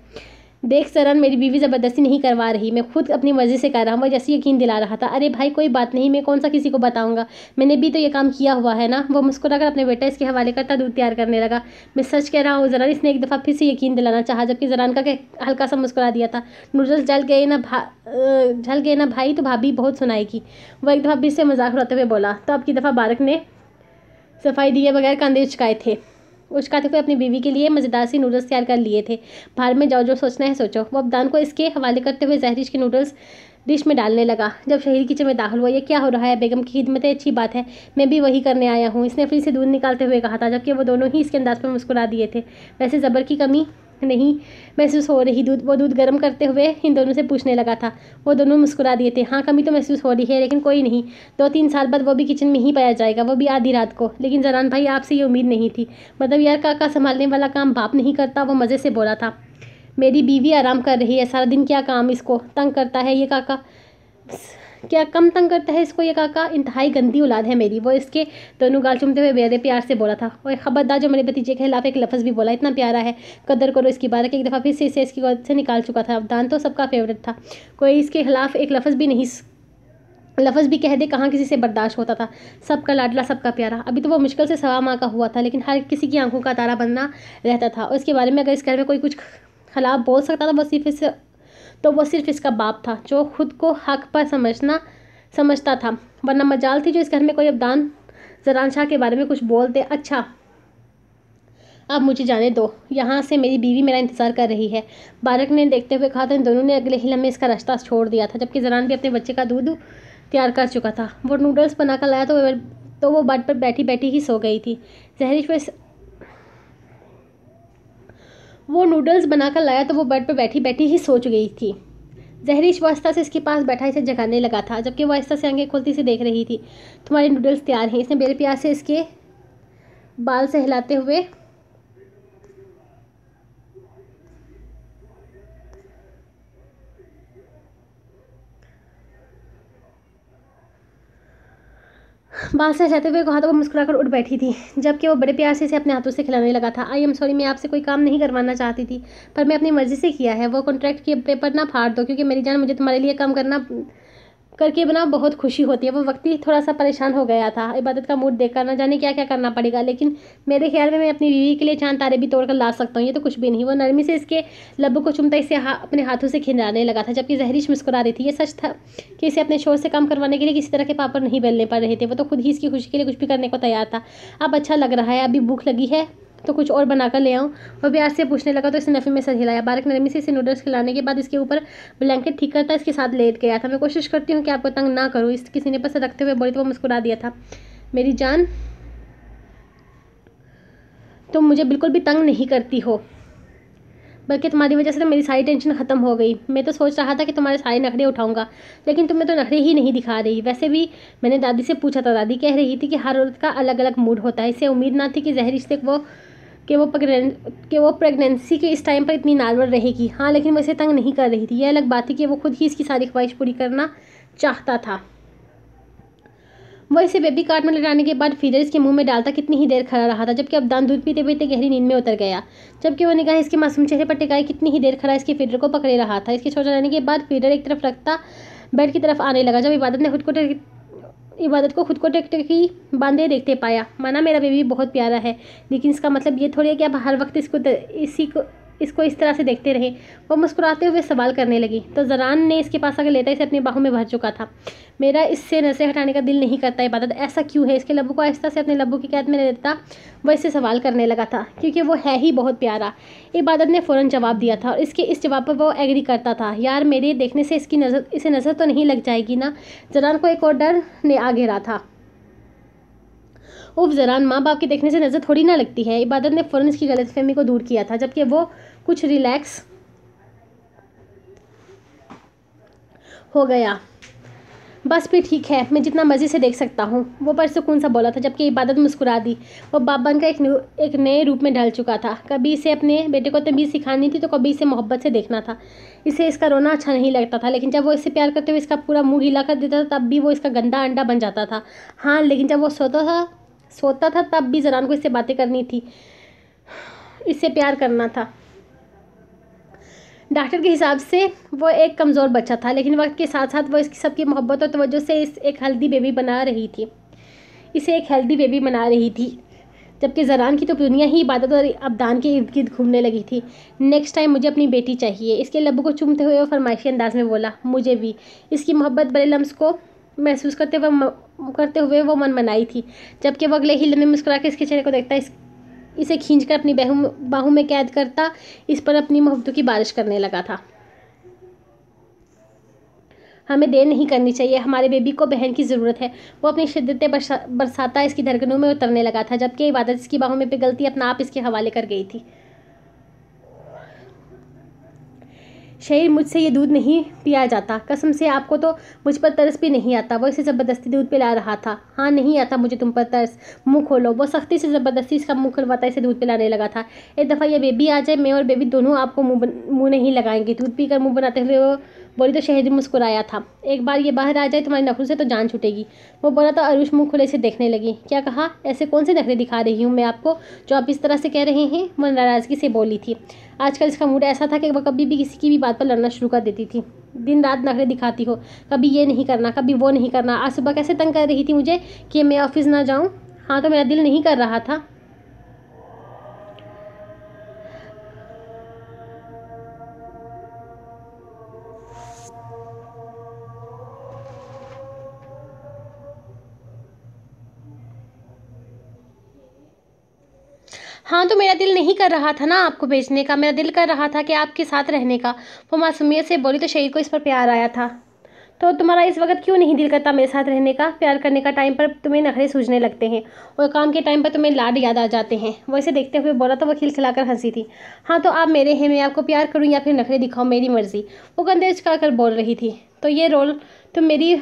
देख सरन मेरी बीवी ज़बरदस्ती नहीं करवा रही मैं खुद अपनी मर्ज़ी से कर रहा हूँ वह जैसे यकीन दिला रहा था अरे भाई कोई बात नहीं मैं कौन सा किसी को बताऊँगा मैंने भी तो ये काम किया हुआ है ना वो मुस्कुराकर अपने बेटा इसके हवाले करता दूध तैयार करने लगा मैं सच कह रहा हूँ जरान इसने एक दफ़ा फिर से यकीन दिलाना चाहा जबकि जरान का हल्का सा मुस्कुरा दिया था नूडल्स जल गए ना भा जल गए ना भाई तो भाभी बहुत सुनाएगी वो एक दफ़ा फिर से मजाक उड़ाते हुए बोला तो अब की दफ़ा बारक ने सफाई दिए बगैर कंधे उचकाए थे कुछ खाते हुए अपनी बीवी के लिए मज़ेदार सी नूडल्स तैयार कर लिए थे बाहर में जाओ जो सोचना है सोचो वो अबदान को इसके हवाले करते हुए जहरीश के नूडल्स डिश में डालने लगा जब शहीद किचन में दाखिल हुआ ये क्या हो रहा है बेगम की खिदमत अच्छी बात है मैं भी वही करने आया हूँ इसने फिर से दूध निकालते हुए कहा था जबकि वो दोनों ही इसके अंदाज पर मुस्कुरा दिए थे वैसे ज़बर की कमी नहीं महसूस हो रही दूध वो दूध गर्म करते हुए इन दोनों से पूछने लगा था वो दोनों मुस्कुरा दिए थे हाँ कमी तो महसूस हो रही है लेकिन कोई नहीं दो तीन साल बाद वो भी किचन में ही पाया जाएगा वो भी आधी रात को लेकिन जरान भाई आपसे ये उम्मीद नहीं थी मतलब यार काका संभालने वाला काम बाप नहीं करता वो मज़े से बोला था मेरी बीवी आराम कर रही है सारा दिन क्या काम इसको तंग करता है ये काका क्या कम तंग करता है इसको ये काका इंतहाई गंदी औलाद है मेरी वो इसके दोनों गाल चुमते हुए बेहद प्यार से बोला था और खबरदार जो मेरे भतीजे के खिलाफ एक लफ्ज़ भी बोला इतना प्यारा है कदर करो इसकी बारह एक दफ़ा फिर से इसे इसकी गौत से निकाल चुका था अफदान तो सबका फेवरेट था कोई इसके खिलाफ एक लफ्ज़ भी नहीं लफ्ज़ भी कह दे कहाँ किसी से बर्दाश्त होता था सबका लाडला सबका प्यारा अभी तो वो मुश्किल से सवा माँ का हुआ था लेकिन हर किसी की आंखों का तारा बनना रहता था और इसके बारे में अगर इस घर में कोई कुछ खिलाफ बोल सकता था बस सिर्फ इस तो वो सिर्फ इसका बाप था जो खुद को हक पर समझना समझता था वरना मजाल थी जो इस घर में कोई अबदान जरान शाह के बारे में कुछ बोल दे अच्छा अब मुझे जाने दो यहाँ से मेरी बीवी मेरा इंतज़ार कर रही है बारक ने देखते हुए कहा था इन दोनों ने अगले ही लम्हे इसका रास्ता छोड़ दिया था जबकि जरान भी अपने बच्चे का दूध तैयार कर चुका था वो नूडल्स बनाकर लाया तो तो वो बट पर बैठी बैठी ही सो गई थी जहरिश वो नूडल्स बनाकर लाया तो वो बेड पर बैठी बैठी ही सोच गई थी जहरीश वास्ता से इसके पास बैठा इसे जगाने लगा था जबकि वह आस्था से आंखें खोलती से देख रही थी तुम्हारे नूडल्स तैयार हैं इसने बेल प्यार से इसके बाल सहलाते हुए बाल से रहते हुए एक हाथों को मुस्कुराकर उठ बैठी थी जबकि वो बड़े प्यार से इसे अपने हाथों से खिलाने लगा था आई एम सॉरी मैं आपसे कोई काम नहीं करवाना चाहती थी पर मैं अपनी मर्ज़ी से किया है वो कॉन्ट्रैक्ट के पेपर ना फाड़ दो क्योंकि मेरी जान मुझे तुम्हारे लिए काम करना करके बना बहुत खुशी होती है वो व्यक्ति थोड़ा सा परेशान हो गया था इबादत का मूड देखकर ना जाने क्या क्या करना पड़ेगा लेकिन मेरे ख्याल में मैं अपनी बीवी के लिए चांद तारे भी तोड़कर ला सकता हूँ ये तो कुछ भी नहीं वो नरमी से इसके लब्बों को चुमता इसे हा, अपने हाथों से खिंडाने लगा था जबकि जहरीश मुस्कुरा रही थी ये सच था कि इसे अपने शोर से कम करवाने के लिए किसी तरह के पापड़ नहीं बेलने पड़ रहे थे वो तो खुद ही इसकी खुशी के लिए कुछ भी करने को तैयार था अब अच्छा लग रहा है अभी भूख लगी है तो कुछ और बनाकर ले आऊँ और प्यार से पूछने लगा तो इसने नफ़ी में सर हिलाया बारक नरमी से इसे नूडल्स खिलाने के बाद इसके ऊपर ब्लैंकेट ठीक करता इसके साथ लेट गया था मैं कोशिश करती हूँ कि आपको तंग ना करूँ इस किसी ने पर रखते हुए बोली तो वो मुस्कुरा दिया था मेरी जान तुम तो मुझे बिल्कुल भी तंग नहीं करती हो बल्कि तुम्हारी वजह से तो मेरी सारी टेंशन ख़त्म हो गई मैं तो सोच रहा था कि तुम्हारे सारे नखरे उठाऊंगा लेकिन तुम्हें तो नखरे ही नहीं दिखा रही वैसे भी मैंने दादी से पूछा था दादी कह रही थी कि हर औरत का अलग अलग मूड होता है इसे उम्मीद ना थी कि जहर रिश्ते वो कि वो कि वो प्रेगनेंसी के इस टाइम पर इतनी नार्मल रहेगी हाँ लेकिन वैसे तंग नहीं कर रही थी यह अलग बात थी कि वो खुद ही इसकी सारी ख्वाहिश पूरी करना चाहता था वह इसे बेबी कार्ट में लटाने के बाद फीडर इसके मुंह में डालता कितनी ही देर खड़ा रहा था जबकि अब दान दूध पीते पीते गहरी नींद में उतर गया जबकि वो निकाह इसके मासूम चेहरे पर टिकाई कितनी ही देर खड़ा इसके फीडर को पकड़े रहा था इसके छोड़ जाने के बाद फीडर एक तरफ रखता बेड की तरफ आने लगा जब इबादत ने खुद को इबादत को खुद को टकटकी बांधे देखते पाया माना मेरा बेबी बहुत प्यारा है लेकिन इसका मतलब ये थोड़ी है कि आप हर वक्त इसको इसी को इसको इस तरह से देखते रहे वो मुस्कुराते हुए सवाल करने लगी तो जरान ने इसके पास आकर लेता इसे अपनी बाहों में भर चुका था मेरा इससे नशे हटाने का दिल नहीं करता इबादत ऐसा क्यों है इसके लब्बू को आहिस्ता से अपने लबों की कैद में लेता वह इससे सवाल करने लगा था क्योंकि वो है ही बहुत प्यारा इबादत ने फ़ौरन जवाब दिया था और इसके इस जवाब पर वो एग्री करता था यार मेरे देखने से इसकी नज़र इसे नज़र तो नहीं लग जाएगी ना जरान को एक और डर ने आ घेरा था उफ जरान माँ बाप के देखने से नज़र थोड़ी ना लगती है इबादत ने फ़ौरन इसकी गलतफहमी को दूर किया था जबकि वो कुछ रिलैक्स हो गया बस भी ठीक है मैं जितना मर्ज़ी से देख सकता हूँ वो पर सुकून सा बोला था जबकि इबादत मुस्कुरा दी वो बाबन का एक एक नए रूप में ढल चुका था कभी इसे अपने बेटे को तभी सिखानी थी तो कभी इसे मोहब्बत से देखना था इसे इसका रोना अच्छा नहीं लगता था लेकिन जब वो इसे प्यार करते हुए इसका पूरा मुँह हिला कर देता था तब भी वो इसका गंदा अंडा बन जाता था हाँ लेकिन जब वो सोता था सोता था तब भी जरान को इससे बातें करनी थी इससे प्यार करना था डॉक्टर के हिसाब से वो एक कमज़ोर बच्चा था लेकिन वक्त के साथ साथ वो इसकी सबकी मोहब्बत और तोज्जो से इस एक हेल्दी बेबी बना रही थी इसे एक हेल्दी बेबी बना रही थी जबकि जरान की तो दुनिया ही इबादत और अबदान के इर्द गिर्द घूमने लगी थी नेक्स्ट टाइम मुझे अपनी बेटी चाहिए इसके लबों को चूमते हुए और फरमाइशी अंदाज में बोला मुझे भी इसकी मोहब्बत बड़े लम्स को महसूस करते हुए करते हुए वो मन मनाई थी जबकि वो अगले ही लम्बे मुस्कुरा के इसके चेहरे को देखता इस इसे खींचकर अपनी बहू बाहू में कैद करता इस पर अपनी मोहब्बतों की बारिश करने लगा था हमें देर नहीं करनी चाहिए हमारे बेबी को बहन की ज़रूरत है वो अपनी शिद्दतें बरसा बरसाता इसकी धड़कनों में उतरने लगा था जबकि इबादत इसकी बाहों में पिघलती अपना आप इसके हवाले कर गई थी शहीर मुझसे ये दूध नहीं पिया जाता कसम से आपको तो मुझ पर तरस भी नहीं आता वो इसे ज़बरदस्ती दूध पिला रहा था हाँ नहीं आता मुझे तुम पर तरस मुँह खोलो वो सख्ती से ज़बरदस्ती इसका मुँह खुलवाता इसे दूध पिलाने लगा था एक दफ़ा ये बेबी आ जाए मैं और बेबी दोनों आपको मुँह मुँह नहीं लगाएंगी दूध पीकर मुँह बनाते हुए वो बोली तो शहीद मुस्कुराया था एक बार ये बाहर आ जाए तुम्हारी नखरों से तो जान छूटेगी वो बोला तो अरुष मुँह खुले से देखने लगी क्या कहा ऐसे कौन से नखरे दिखा रही हूँ मैं आपको जो आप इस तरह से कह रहे हैं वो नाराज़गी से बोली थी आजकल इसका मूड ऐसा था कि वह कभी भी किसी की भी बात पर लड़ना शुरू कर देती थी दिन रात नखरे दिखाती हो कभी ये नहीं करना कभी वो नहीं करना आज सुबह कैसे तंग कर रही थी मुझे कि मैं ऑफिस ना जाऊँ हाँ तो मेरा दिल नहीं कर रहा था हाँ तो मेरा दिल नहीं कर रहा था ना आपको भेजने का मेरा दिल कर रहा था कि आपके साथ रहने का वो मासूमियत से बोली तो शरीर को इस पर प्यार आया था तो तुम्हारा इस वक्त क्यों नहीं दिल करता मेरे साथ रहने का प्यार करने का टाइम पर तुम्हें नखरे सूझने लगते हैं और काम के टाइम पर तुम्हें लाड याद आ जाते हैं वैसे देखते हुए बोला तो वह खिलखिलाकर हंसी थी हाँ तो आप मेरे हैं मैं आपको प्यार करूँ या फिर नखरे दिखाऊँ मेरी मर्ज़ी वो गंदे उचका कर बोल रही थी तो ये रोल तुम मेरी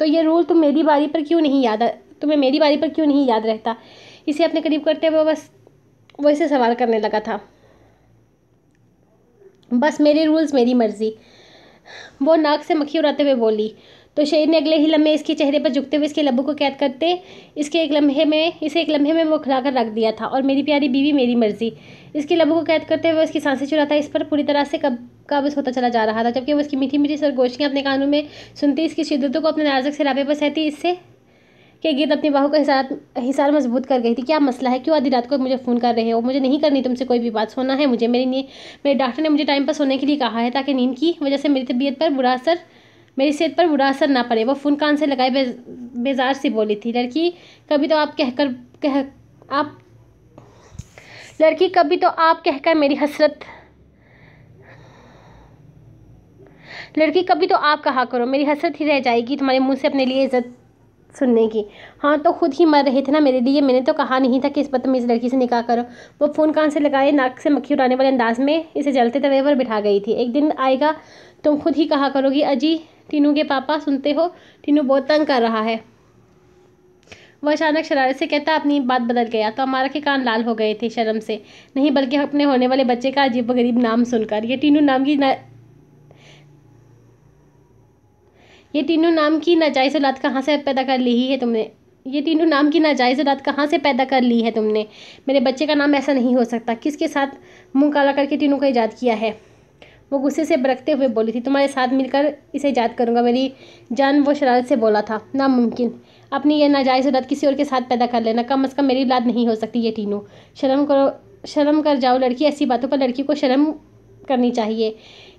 तो ये रोल तुम मेरी बारी पर क्यों नहीं याद तुम्हें मेरी बारी पर क्यों नहीं याद रहता इसे अपने करीब करते हुए बस वैसे सवाल करने लगा था बस मेरे रूल्स मेरी मर्जी वो नाक से मक्खी उड़ाते हुए बोली तो शेर ने अगले ही लम्हे इसके चेहरे पर झुकते हुए इसके लब्बू को कैद करते इसके एक लम्हे में इसे एक लम्हे में वो खिला कर रख दिया था और मेरी प्यारी बीवी मेरी मर्जी इसके लब्बू को कैद करते हुए उसकी सांसें चुराता इस पर पूरी तरह से कब काबज होता चला जा रहा था जबकि वो उसकी मीठी मीठी सरगोशियाँ अपने कानों में सुनती इसकी शिद्दतों को अपने नाजक से राबे पर सहती इससे के गीत अपनी बाहू का हिसार हिसार मजबूत कर गई थी क्या मसला है क्यों आधी रात को मुझे फ़ोन कर रहे हो मुझे नहीं करनी तुमसे कोई भी बात सोना है मुझे मेरी नींद मेरे डॉक्टर ने मुझे टाइम पर सोने के लिए कहा है ताकि नींद की वजह से मेरी तबीयत पर बुरा असर मेरी सेहत पर बुरा असर ना पड़े वो फ़ोन कान से लगाए बे, बेजार सी बोली थी लड़की कभी तो आप कहकर कह आप लड़की कभी तो आप कहकर मेरी हसरत लड़की कभी तो आप कहा करो मेरी हसरत ही रह जाएगी तुम्हारे मुंह से अपने लिए इज्जत सुनने की हाँ तो खुद ही मर रहे थे ना मेरे लिए मैंने तो कहा नहीं था कि इस बदतमीज़ लड़की से निकाह करो वो फ़ोन कान से लगाए नाक से मक्खी उड़ाने वाले अंदाज में इसे जलते तवे पर बिठा गई थी एक दिन आएगा तुम खुद ही कहा करोगी अजी टीनू के पापा सुनते हो टीनू बहुत तंग कर रहा है वह अचानक शरारत से कहता अपनी बात बदल गया तो हमारा के कान लाल हो गए थे शर्म से नहीं बल्कि अपने होने वाले बच्चे का अजीब गरीब नाम सुनकर यह टीनू नाम की ना... ये तीनों नाम की नाजायज़ औलाद कहाँ से पैदा कर ली है तुमने ये तीनों नाम की नाजायज़ औलाद कहाँ से पैदा कर ली है तुमने मेरे बच्चे का नाम ऐसा नहीं हो सकता किसके साथ मुँह काला करके तीनों को ईजाद किया है वो गुस्से से बरकते हुए बोली थी तुम्हारे साथ मिलकर इसे याद करूँगा मेरी जान वो शरारत से बोला था नामुमकिन अपनी यह नाजायज़ औलाद किसी और के साथ पैदा कर लेना कम अज़ कम मेरी औलाद नहीं हो सकती ये तीनों शर्म करो शर्म कर जाओ लड़की ऐसी बातों पर लड़की को शर्म करनी चाहिए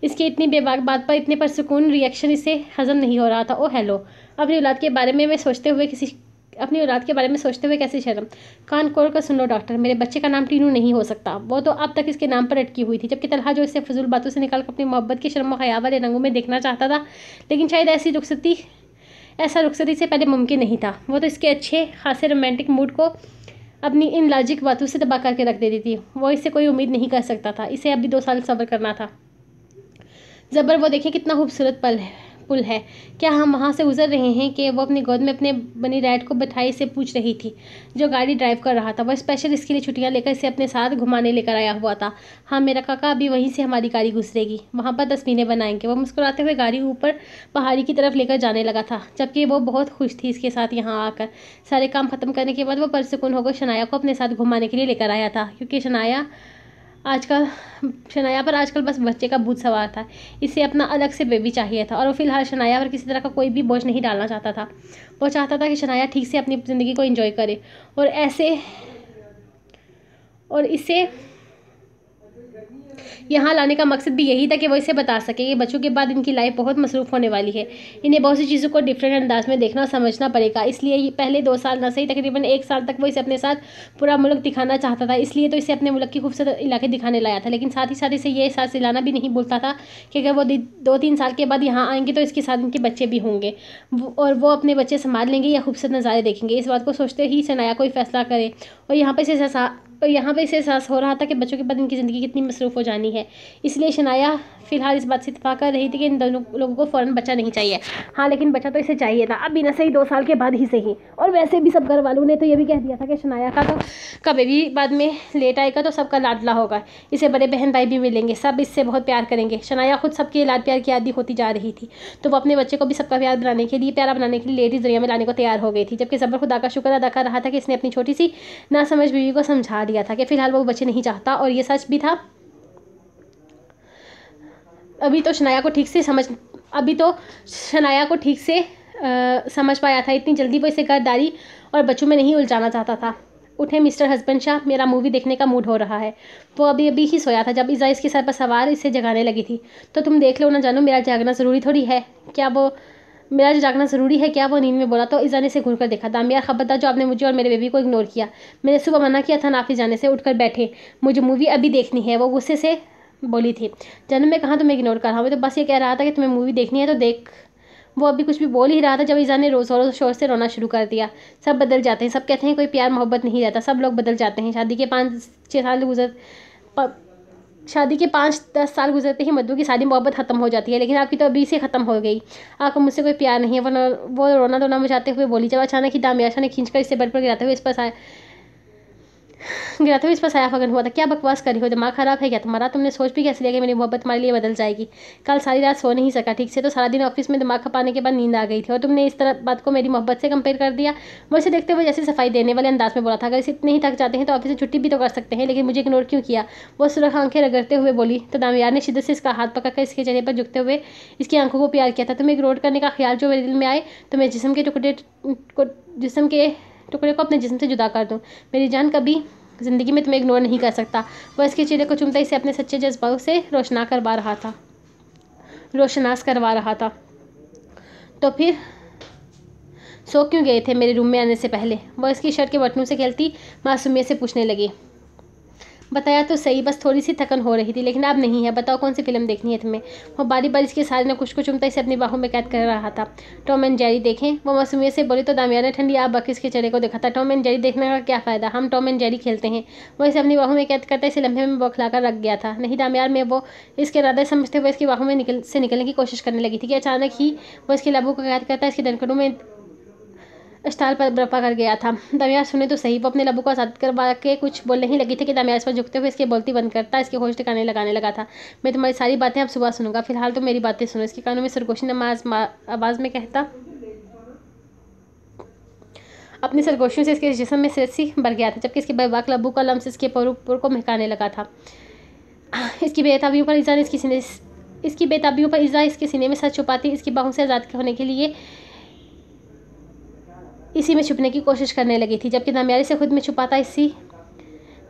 इसके इतनी बेबाक बात पर इतने पर सुकून रिएक्शन इसे हजम नहीं हो रहा था ओ हेलो अपनी औलाद के बारे में मैं सोचते हुए किसी अपनी औलाद के बारे में सोचते हुए कैसे शर्म कान कोर कर सुन लो डॉक्टर मेरे बच्चे का नाम टीनू नहीं हो सकता वो तो अब तक इसके नाम पर अटकी हुई थी जबकि तलहा जो इसे फजूल बातों से निकाल कर अपनी मोहब्बत के शर्म खया वाले रंगों में देखना चाहता था लेकिन शायद ऐसी रुखसती ऐसा रुखसती से पहले मुमकिन नहीं था वो तो इसके अच्छे खासे रोमांटिक मूड को अपनी इन लॉजिक बातों से दबा करके रख देती थी वो इससे कोई उम्मीद नहीं कर सकता था इसे अभी दो साल सब्र करना था ज़बर वो देखे कितना खूबसूरत पल है पुल है क्या हम वहाँ से गुजर रहे हैं कि वो अपनी गोद में अपने बनी डैड को बथाई से पूछ रही थी जो गाड़ी ड्राइव कर रहा था वह स्पेशल इसके लिए छुट्टियाँ लेकर इसे अपने साथ घुमाने लेकर आया हुआ था हाँ मेरा काका अभी वहीं से हमारी गाड़ी गुजरेगी वहाँ पर तस्वीरें बनाएंगे वह मुस्कुराते हुए गाड़ी ऊपर पहाड़ी की तरफ लेकर जाने लगा था जबकि वो बहुत खुश थी इसके साथ यहाँ आकर सारे काम ख़त्म करने के बाद वो परसकून होकर शनाया को अपने साथ घुमाने के लिए लेकर आया था क्योंकि शनाया आजकल शनाया पर आजकल बस बच्चे का भूत सवार था इसे अपना अलग से बेबी चाहिए था और वो फिलहाल शनाया पर किसी तरह का कोई भी बोझ नहीं डालना चाहता था वो चाहता था कि शनाया ठीक से अपनी ज़िंदगी को इन्जॉय करे और ऐसे और इसे यहाँ लाने का मकसद भी यही था कि वो इसे बता सके कि बच्चों के बाद इनकी लाइफ बहुत मसरूफ़ होने वाली है इन्हें बहुत सी चीज़ों को डिफरेंट अंदाज में देखना और समझना पड़ेगा इसलिए पहले दो साल ना सही तकरीबन एक साल तक वो इसे अपने साथ पूरा मुल्क दिखाना चाहता था इसलिए तो इसे अपने मुल्क की खूबसूरत इलाके दिखाने लाया था लेकिन साथ ही साथ इसे ये एहसास दिलाना भी नहीं बोलता था कि अगर वो दो तीन साल के बाद यहाँ आएंगे तो इसके साथ इनके बच्चे भी होंगे और वो अपने बच्चे संभाल लेंगे या खूबसूरत नज़ारे देखेंगे इस बात को सोचते ही सनाया कोई फैसला करे और यहाँ पर इसे यहाँ पे इसे एहसास हो रहा था कि बच्चों के बाद इनकी ज़िंदगी कितनी मसरूफ़ हो जानी है इसलिए शनाया फिलहाल इस बात से इतफा कर रही थी कि इन दोनों लोगों को फ़ौरन बच्चा नहीं चाहिए हाँ लेकिन बच्चा तो इसे चाहिए था अब बिना सही दो साल के बाद ही सही और वैसे भी सब घर वालों ने तो ये भी कह दिया था कि शनाया का तो कभी भी बाद में लेट आएगा तो सबका लाडला होगा इसे बड़े बहन भाई भी मिलेंगे सब इससे बहुत प्यार करेंगे शनाया खुद सबके लाड प्यार की आदि होती जा रही थी तो वो अपने बच्चे को भी सबका प्यार बनाने के लिए प्यारा बनाने के लिए लेडीज़ दुनिया में लाने को तैयार हो गई थी जबकि जबर खुदा का शुक्र अदा कर रहा था कि इसने अपनी छोटी सी ना समझ बीवी को समझा दिया था कि फ़िलहाल वो बच्चे नहीं चाहता और ये सच भी था अभी तो शनाया को ठीक से समझ अभी तो शनाया को ठीक से आ, समझ पाया था इतनी जल्दी वो इसे गद्दारी और बच्चों में नहीं उलझाना चाहता था उठे मिस्टर हस्बैंड शाह मेरा मूवी देखने का मूड हो रहा है वो अभी अभी ही सोया था जब इज़ा इसके सर पर सवार इसे जगाने लगी थी तो तुम देख लो ना जानो मेरा जागना ज़रूरी थोड़ी है क्या वो मेरा जो जागना ज़रूरी है क्या वो नींद में बोला तो ईज़ा ने इसे घूर कर देखा खबर था जो आपने मुझे और मेरे बेबी को इग्नोर किया मैंने सुबह मना किया था नाफिस जाने से उठ बैठे मुझे मूवी अभी देखनी है वो गुस्से से बोली थी जन्म में कहा तुम्हें इग्नोर कर रहा हूँ मैं तो बस ये कह रहा था कि तुम्हें मूवी देखनी है तो देख वो अभी कुछ भी बोल ही रहा था जब ईजा ने रोज़ और शोर से रोना शुरू कर दिया सब बदल जाते हैं सब कहते हैं कोई प्यार मोहब्बत नहीं रहता सब लोग बदल जाते हैं शादी के पाँच छः साल गुजर शादी के पाँच दस साल गुजरते ही मधु की शादी मोहब्बत ख़त्म हो जाती है लेकिन आपकी तो अभी से ख़त्म हो गई आपको मुझसे कोई प्यार नहीं है वरना वो रोना रोना मचाते हुए बोली जब अचानक ही दामियाशा ने खींचकर इसे बल पर गिराते हुए इस पर गिरा तो इस पर साया फगन हुआ था क्या बकवास करी हो दिमाग ख़राब है क्या तुम्हारा तुमने सोच भी कैसे लिया कि मेरी मोहब्बत तुम्हारे लिए बदल जाएगी कल सारी रात सो नहीं सका ठीक से तो सारा दिन ऑफिस में दिमाग खपाने के बाद नींद आ गई थी और तुमने इस तरह बात को मेरी मोहब्बत से कंपेयर कर दिया मुझे देखते हुए जैसे सफाई देने वाले अंदाज में बोला था अगर इतने ही थक जाते हैं तो ऑफिस से छुट्टी भी तो कर सकते हैं लेकिन मुझे इग्नोर क्यों किया वो सुरख आंखें रगड़ते हुए बोली तो दामियार ने शिदत से इसका हाथ पकड़ कर इसके चेहरे पर झुकते हुए इसकी आंखों को प्यार किया था तुम्हें इग्नोर करने का ख्याल जो मेरे दिल में आए तो मेरे जिसम के टुकड़े को जिसम के टुकड़े तो को अपने जिसम से जुदा कर दूँ मेरी जान कभी ज़िंदगी में तुम्हें इग्नोर नहीं कर सकता वह इसके चेहरे को चुमता इसे अपने सच्चे जज्बा से रोशना करवा रहा था रोशनास करवा रहा था तो फिर सो क्यों गए थे मेरे रूम में आने से पहले वह इसकी शर्ट के बटनों से खेलती मासूमियत से पूछने लगी बताया तो सही बस थोड़ी सी थकन हो रही थी लेकिन अब नहीं है बताओ कौन सी फिल्म देखनी है तुम्हें वो बारी बारिश के सारे कुछ कुछ उमता इसे अपनी बाहों में कैद कर रहा था टॉम एंड जेरी देखें वो मौसमियत से बोली तो दामिया ने ठंडी आप बकिस के चेहरे को देखा था टॉम एंड जेरी देखने का क्या फ़ायदा हम टॉम एंड जेरी खेलते हैं वो इसे अपनी बाहों में कैद करता इसे लंबे में बौखलाकर रख गया था नहीं दामियार में वो इसके इरादा समझते हुए इसकी बाहों में निकल से निकलने की कोशिश करने लगी थी कि अचानक ही वो इसके लबों को कैद करता इसके दनकनों में स्थान पर बर्पा कर गया था दमियाज सुने तो सही वो अपने लबू का साथ करवा के कुछ बोलने ही लगी थी कि दमियाज पर झुकते हुए इसकी बोलती बंद करता इसके होश ठिकाने लगाने लगा था मैं तुम्हारी सारी बातें अब सुबह सुनूंगा फिलहाल तो मेरी बातें सुनो इसके कानों में सरगोशी नमाज आवाज़ में कहता अपनी सरगोशियों से इसके जिसम में सिरसी भर गया था जबकि इसके बेबाक लबू का लम्स इसके परोपुर को महकाने लगा था इसकी बेताबियों पर ईजा ने इसकी सीने इसकी बेताबियों पर ईजा इसके सीने में सच छुपाती इसकी बाहों से आज़ाद होने के लिए इसी में छुपने की कोशिश करने लगी थी जबकि दमियारी से खुद में छुपाता इसी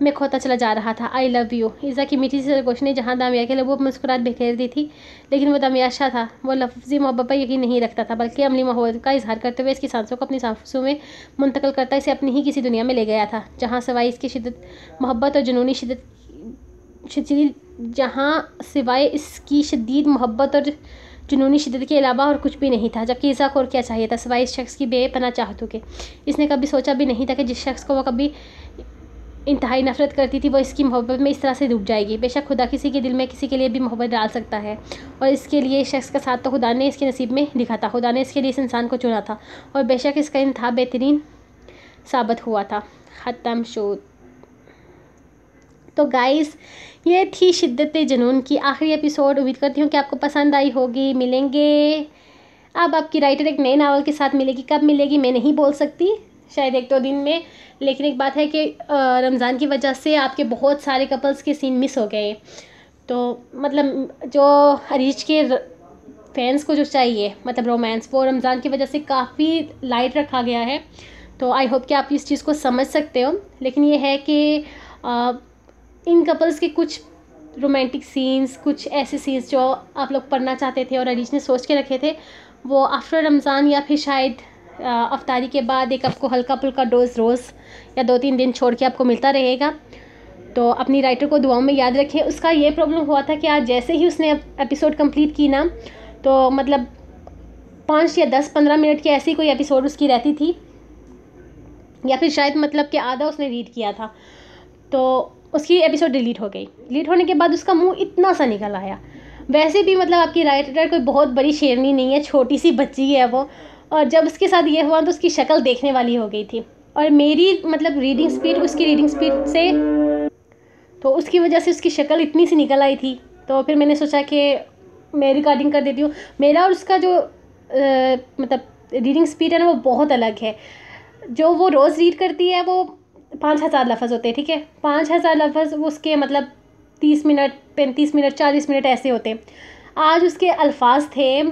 में खोता चला जा रहा था आई लव यू ईज़ा की मीठी सी सरगोश ने जहाँ दामिया के लिए वो मुस्कुराहट बिखेर दी थी लेकिन वो दमियाशा था वो लफ्जी मोहब्बत पर यकीन नहीं रखता था बल्कि अमली मोहब्बत का इजहार करते हुए इसकी सांसों को अपनी सांसों में मुंतकल करता इसे अपनी ही किसी दुनिया में ले गया था जहाँ सवाई इसकी शिदत मोहब्बत और जुनूनी शिदत शदीद जहाँ सिवाय इसकी शदीद मोहब्बत और जुनूनी शिदत के अलावा और कुछ भी नहीं था जबकि को और क्या चाहिए था सिवाय इस शख्स की बेपना चाहतों के इसने कभी सोचा भी नहीं था कि जिस शख्स को वह कभी इंतहाई नफरत करती थी वो इसकी मोहब्बत में इस तरह से डूब जाएगी बेशक खुदा किसी के दिल में किसी के लिए भी मोहब्बत डाल सकता है और इसके लिए इस शख्स का साथ तो खुदा ने इसके नसीब में लिखा था खुदा ने इसके लिए इस इंसान को चुना था और बेशक इसका इंतहा बेहतरीन साबित हुआ था ख़त्म शोध तो गाइस ये थी शिद्दत जुनून की आखिरी एपिसोड उम्मीद करती हूँ कि आपको पसंद आई होगी मिलेंगे अब आपकी राइटर एक नए नावल के साथ मिलेगी कब मिलेगी मैं नहीं बोल सकती शायद एक दो दिन में लेकिन एक बात है कि रमज़ान की वजह से आपके बहुत सारे कपल्स के सीन मिस हो गए तो मतलब जो हरीश के फैंस को जो चाहिए मतलब रोमांस वो रमज़ान की वजह से काफ़ी लाइट रखा गया है तो आई होप कि आप इस चीज़ को समझ सकते हो लेकिन ये है कि इन कपल्स के कुछ रोमांटिक सीन्स कुछ ऐसे सीन्स जो आप लोग पढ़ना चाहते थे और अरीज ने सोच के रखे थे वो आफ्टर रमज़ान या फिर शायद अफ्तारी के बाद एक आपको हल्का फुल्का डोज रोज़ या दो तीन दिन छोड़ के आपको मिलता रहेगा तो अपनी राइटर को दुआओं में याद रखें उसका ये प्रॉब्लम हुआ था कि आज जैसे ही उसने एपिसोड कंप्लीट की ना तो मतलब पाँच या दस पंद्रह मिनट की ऐसी कोई एपिसोड उसकी रहती थी या फिर शायद मतलब कि आधा उसने रीड किया था तो उसकी एपिसोड डिलीट हो गई डिलीट होने के बाद उसका मुंह इतना सा निकल आया वैसे भी मतलब आपकी राइटर कोई बहुत बड़ी शेरनी नहीं है छोटी सी बच्ची है वो और जब उसके साथ ये हुआ तो उसकी शक्ल देखने वाली हो गई थी और मेरी मतलब रीडिंग स्पीड उसकी रीडिंग स्पीड से तो उसकी वजह से उसकी शक्ल इतनी सी निकल आई थी तो फिर मैंने सोचा कि मैं रिकॉर्डिंग कर देती हूँ मेरा और उसका जो आ, मतलब रीडिंग स्पीड है ना वो बहुत अलग है जो वो रोज़ रीड करती है वो पाँच हज़ार लफ्ज़ होते हैं ठीक है पाँच हज़ार लफ्ज़ उसके मतलब तीस मिनट पैंतीस मिनट चालीस मिनट ऐसे होते हैं आज उसके अल्फाज थे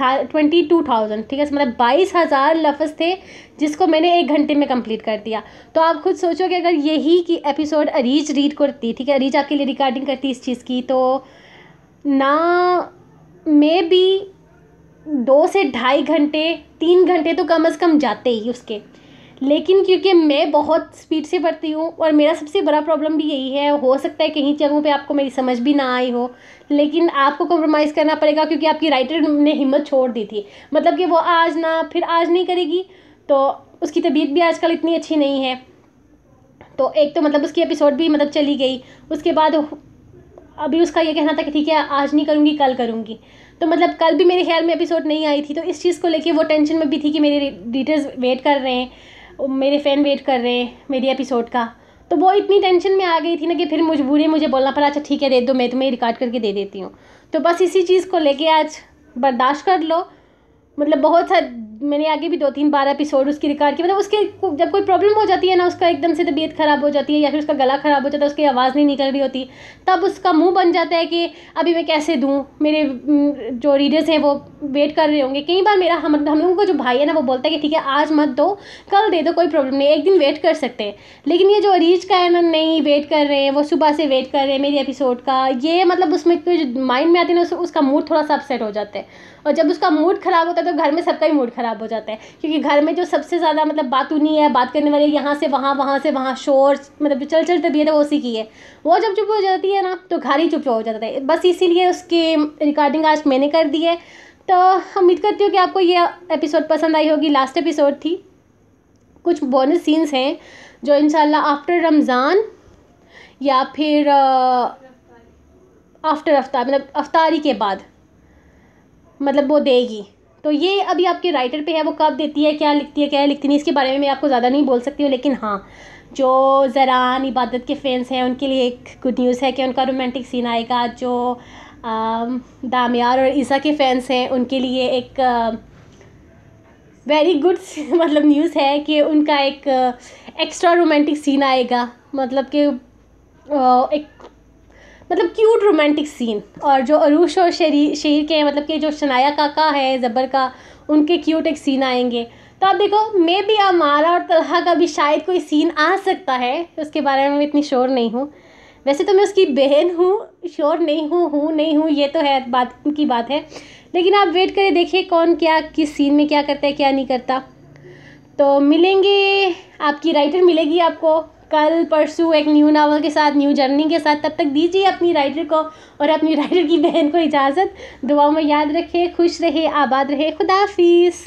था ट्वेंटी टू थाउजेंड ठीक है तो मतलब बाईस हज़ार लफ्ज़ थे जिसको मैंने एक घंटे में कंप्लीट कर दिया तो आप खुद सोचो कि अगर यही कि एपिसोड अरीज रीड करती ठीक है अरीज आपके लिए रिकॉर्डिंग करती इस चीज़ की तो ना मे बी दो से ढाई घंटे तीन घंटे तो कम अज़ कम जाते ही उसके लेकिन क्योंकि मैं बहुत स्पीड से पढ़ती हूँ और मेरा सबसे बड़ा प्रॉब्लम भी यही है हो सकता है कहीं जगहों पे आपको मेरी समझ भी ना आई हो लेकिन आपको कॉम्प्रोमाइज़ करना पड़ेगा क्योंकि आपकी राइटर ने हिम्मत छोड़ दी थी मतलब कि वो आज ना फिर आज नहीं करेगी तो उसकी तबीयत भी आजकल इतनी अच्छी नहीं है तो एक तो मतलब उसकी एपिसोड भी मतलब चली गई उसके बाद अभी उसका ये कहना था कि ठीक है आज नहीं करूँगी कल करूँगी तो मतलब कल भी मेरे ख्याल में एपिसोड नहीं आई थी तो इस चीज़ को लेके वो टेंशन में भी थी कि मेरे रीडर्स वेट कर रहे हैं मेरे फ़ैन वेट कर रहे हैं मेरे एपिसोड का तो वो इतनी टेंशन में आ गई थी ना कि फिर मजबूरी मुझे बोलना पड़ा अच्छा ठीक है दे दो मैं तुम्हें रिकॉर्ड करके दे देती हूँ तो बस इसी चीज़ को लेके आज बर्दाश्त कर लो मतलब बहुत सा मैंने आगे भी दो तीन बार एपिसोड उसकी रिकॉर्ड की मतलब उसके जब कोई प्रॉब्लम हो जाती है ना उसका एकदम से तबीयत ख़राब हो जाती है या फिर उसका गला ख़राब हो जाता है उसकी आवाज़ नहीं निकल रही होती तब उसका मुंह बन जाता है कि अभी मैं कैसे दूँ मेरे जो रीडर्स हैं वो वेट कर रहे होंगे कई बार मेरा हम हम लोगों का जो भाई है ना वो बोलता है कि ठीक है आज मत दो कल दे दो कोई प्रॉब्लम नहीं एक दिन वेट कर सकते हैं लेकिन ये जो रीच का है ना नहीं वेट कर रहे हैं वो सुबह से वेट कर रहे हैं मेरे एपिसोड का ये मतलब उसमें तो जो माइंड में आती है ना उसका मूड थोड़ा सा अपसेट हो जाता है और जब उसका मूड ख़राब होता है तो घर में सबका ही मूड ख़राब हो जाता है क्योंकि घर में जो सबसे ज़्यादा मतलब बात उन्हीं है बात करने वाली यहाँ से वहाँ वहाँ से वहाँ शोर मतलब चल चल तबीयत है वो उसी की है वो जब चुप हो जाती है ना तो घर ही चुप हो जाता है बस इसीलिए उसकी रिकॉर्डिंग आज मैंने कर दी है तो उम्मीद करती हूँ कि आपको ये एपिसोड पसंद आई होगी लास्ट एपिसोड थी कुछ बोनस सीन्स हैं जो इनशाला आफ्टर रमज़ान या फिर आफ्टर अफ्तार मतलब अफ्तारी के बाद मतलब वो देगी तो ये अभी आपके राइटर पे है वो कब देती है क्या लिखती है क्या लिखती नहीं इसके बारे में मैं आपको ज़्यादा नहीं बोल सकती हूँ लेकिन हाँ जो जरान इबादत के फैंस हैं उनके लिए एक गुड न्यूज़ है कि उनका रोमांटिक सीन आएगा जो दामियार और ईसा के फैंस हैं उनके लिए एक वेरी गुड मतलब न्यूज़ है कि उनका एक एक्स्ट्रा रोमांटिक सीन आएगा मतलब कि एक मतलब क्यूट रोमांटिक सीन और जो अरूश और शेरी शेर के मतलब कि जो शनाया काका है ज़बर का उनके क्यूट एक सीन आएंगे तो आप देखो मे भी हमारा और तलहा का भी शायद कोई सीन आ सकता है उसके बारे में मैं इतनी श्योर नहीं हूँ वैसे तो मैं उसकी बहन हूँ श्योर नहीं हूँ हूँ नहीं हूँ ये तो है बात की बात है लेकिन आप वेट करें देखिए कौन क्या किस सीन में क्या करता है क्या नहीं करता तो मिलेंगे आपकी राइटर मिलेगी आपको कल परसों एक न्यू नावल के साथ न्यू जर्नी के साथ तब तक दीजिए अपनी राइटर को और अपनी राइटर की बहन को इजाज़त दुआओं में याद रखे खुश रहे आबाद रहे खुदाफिज़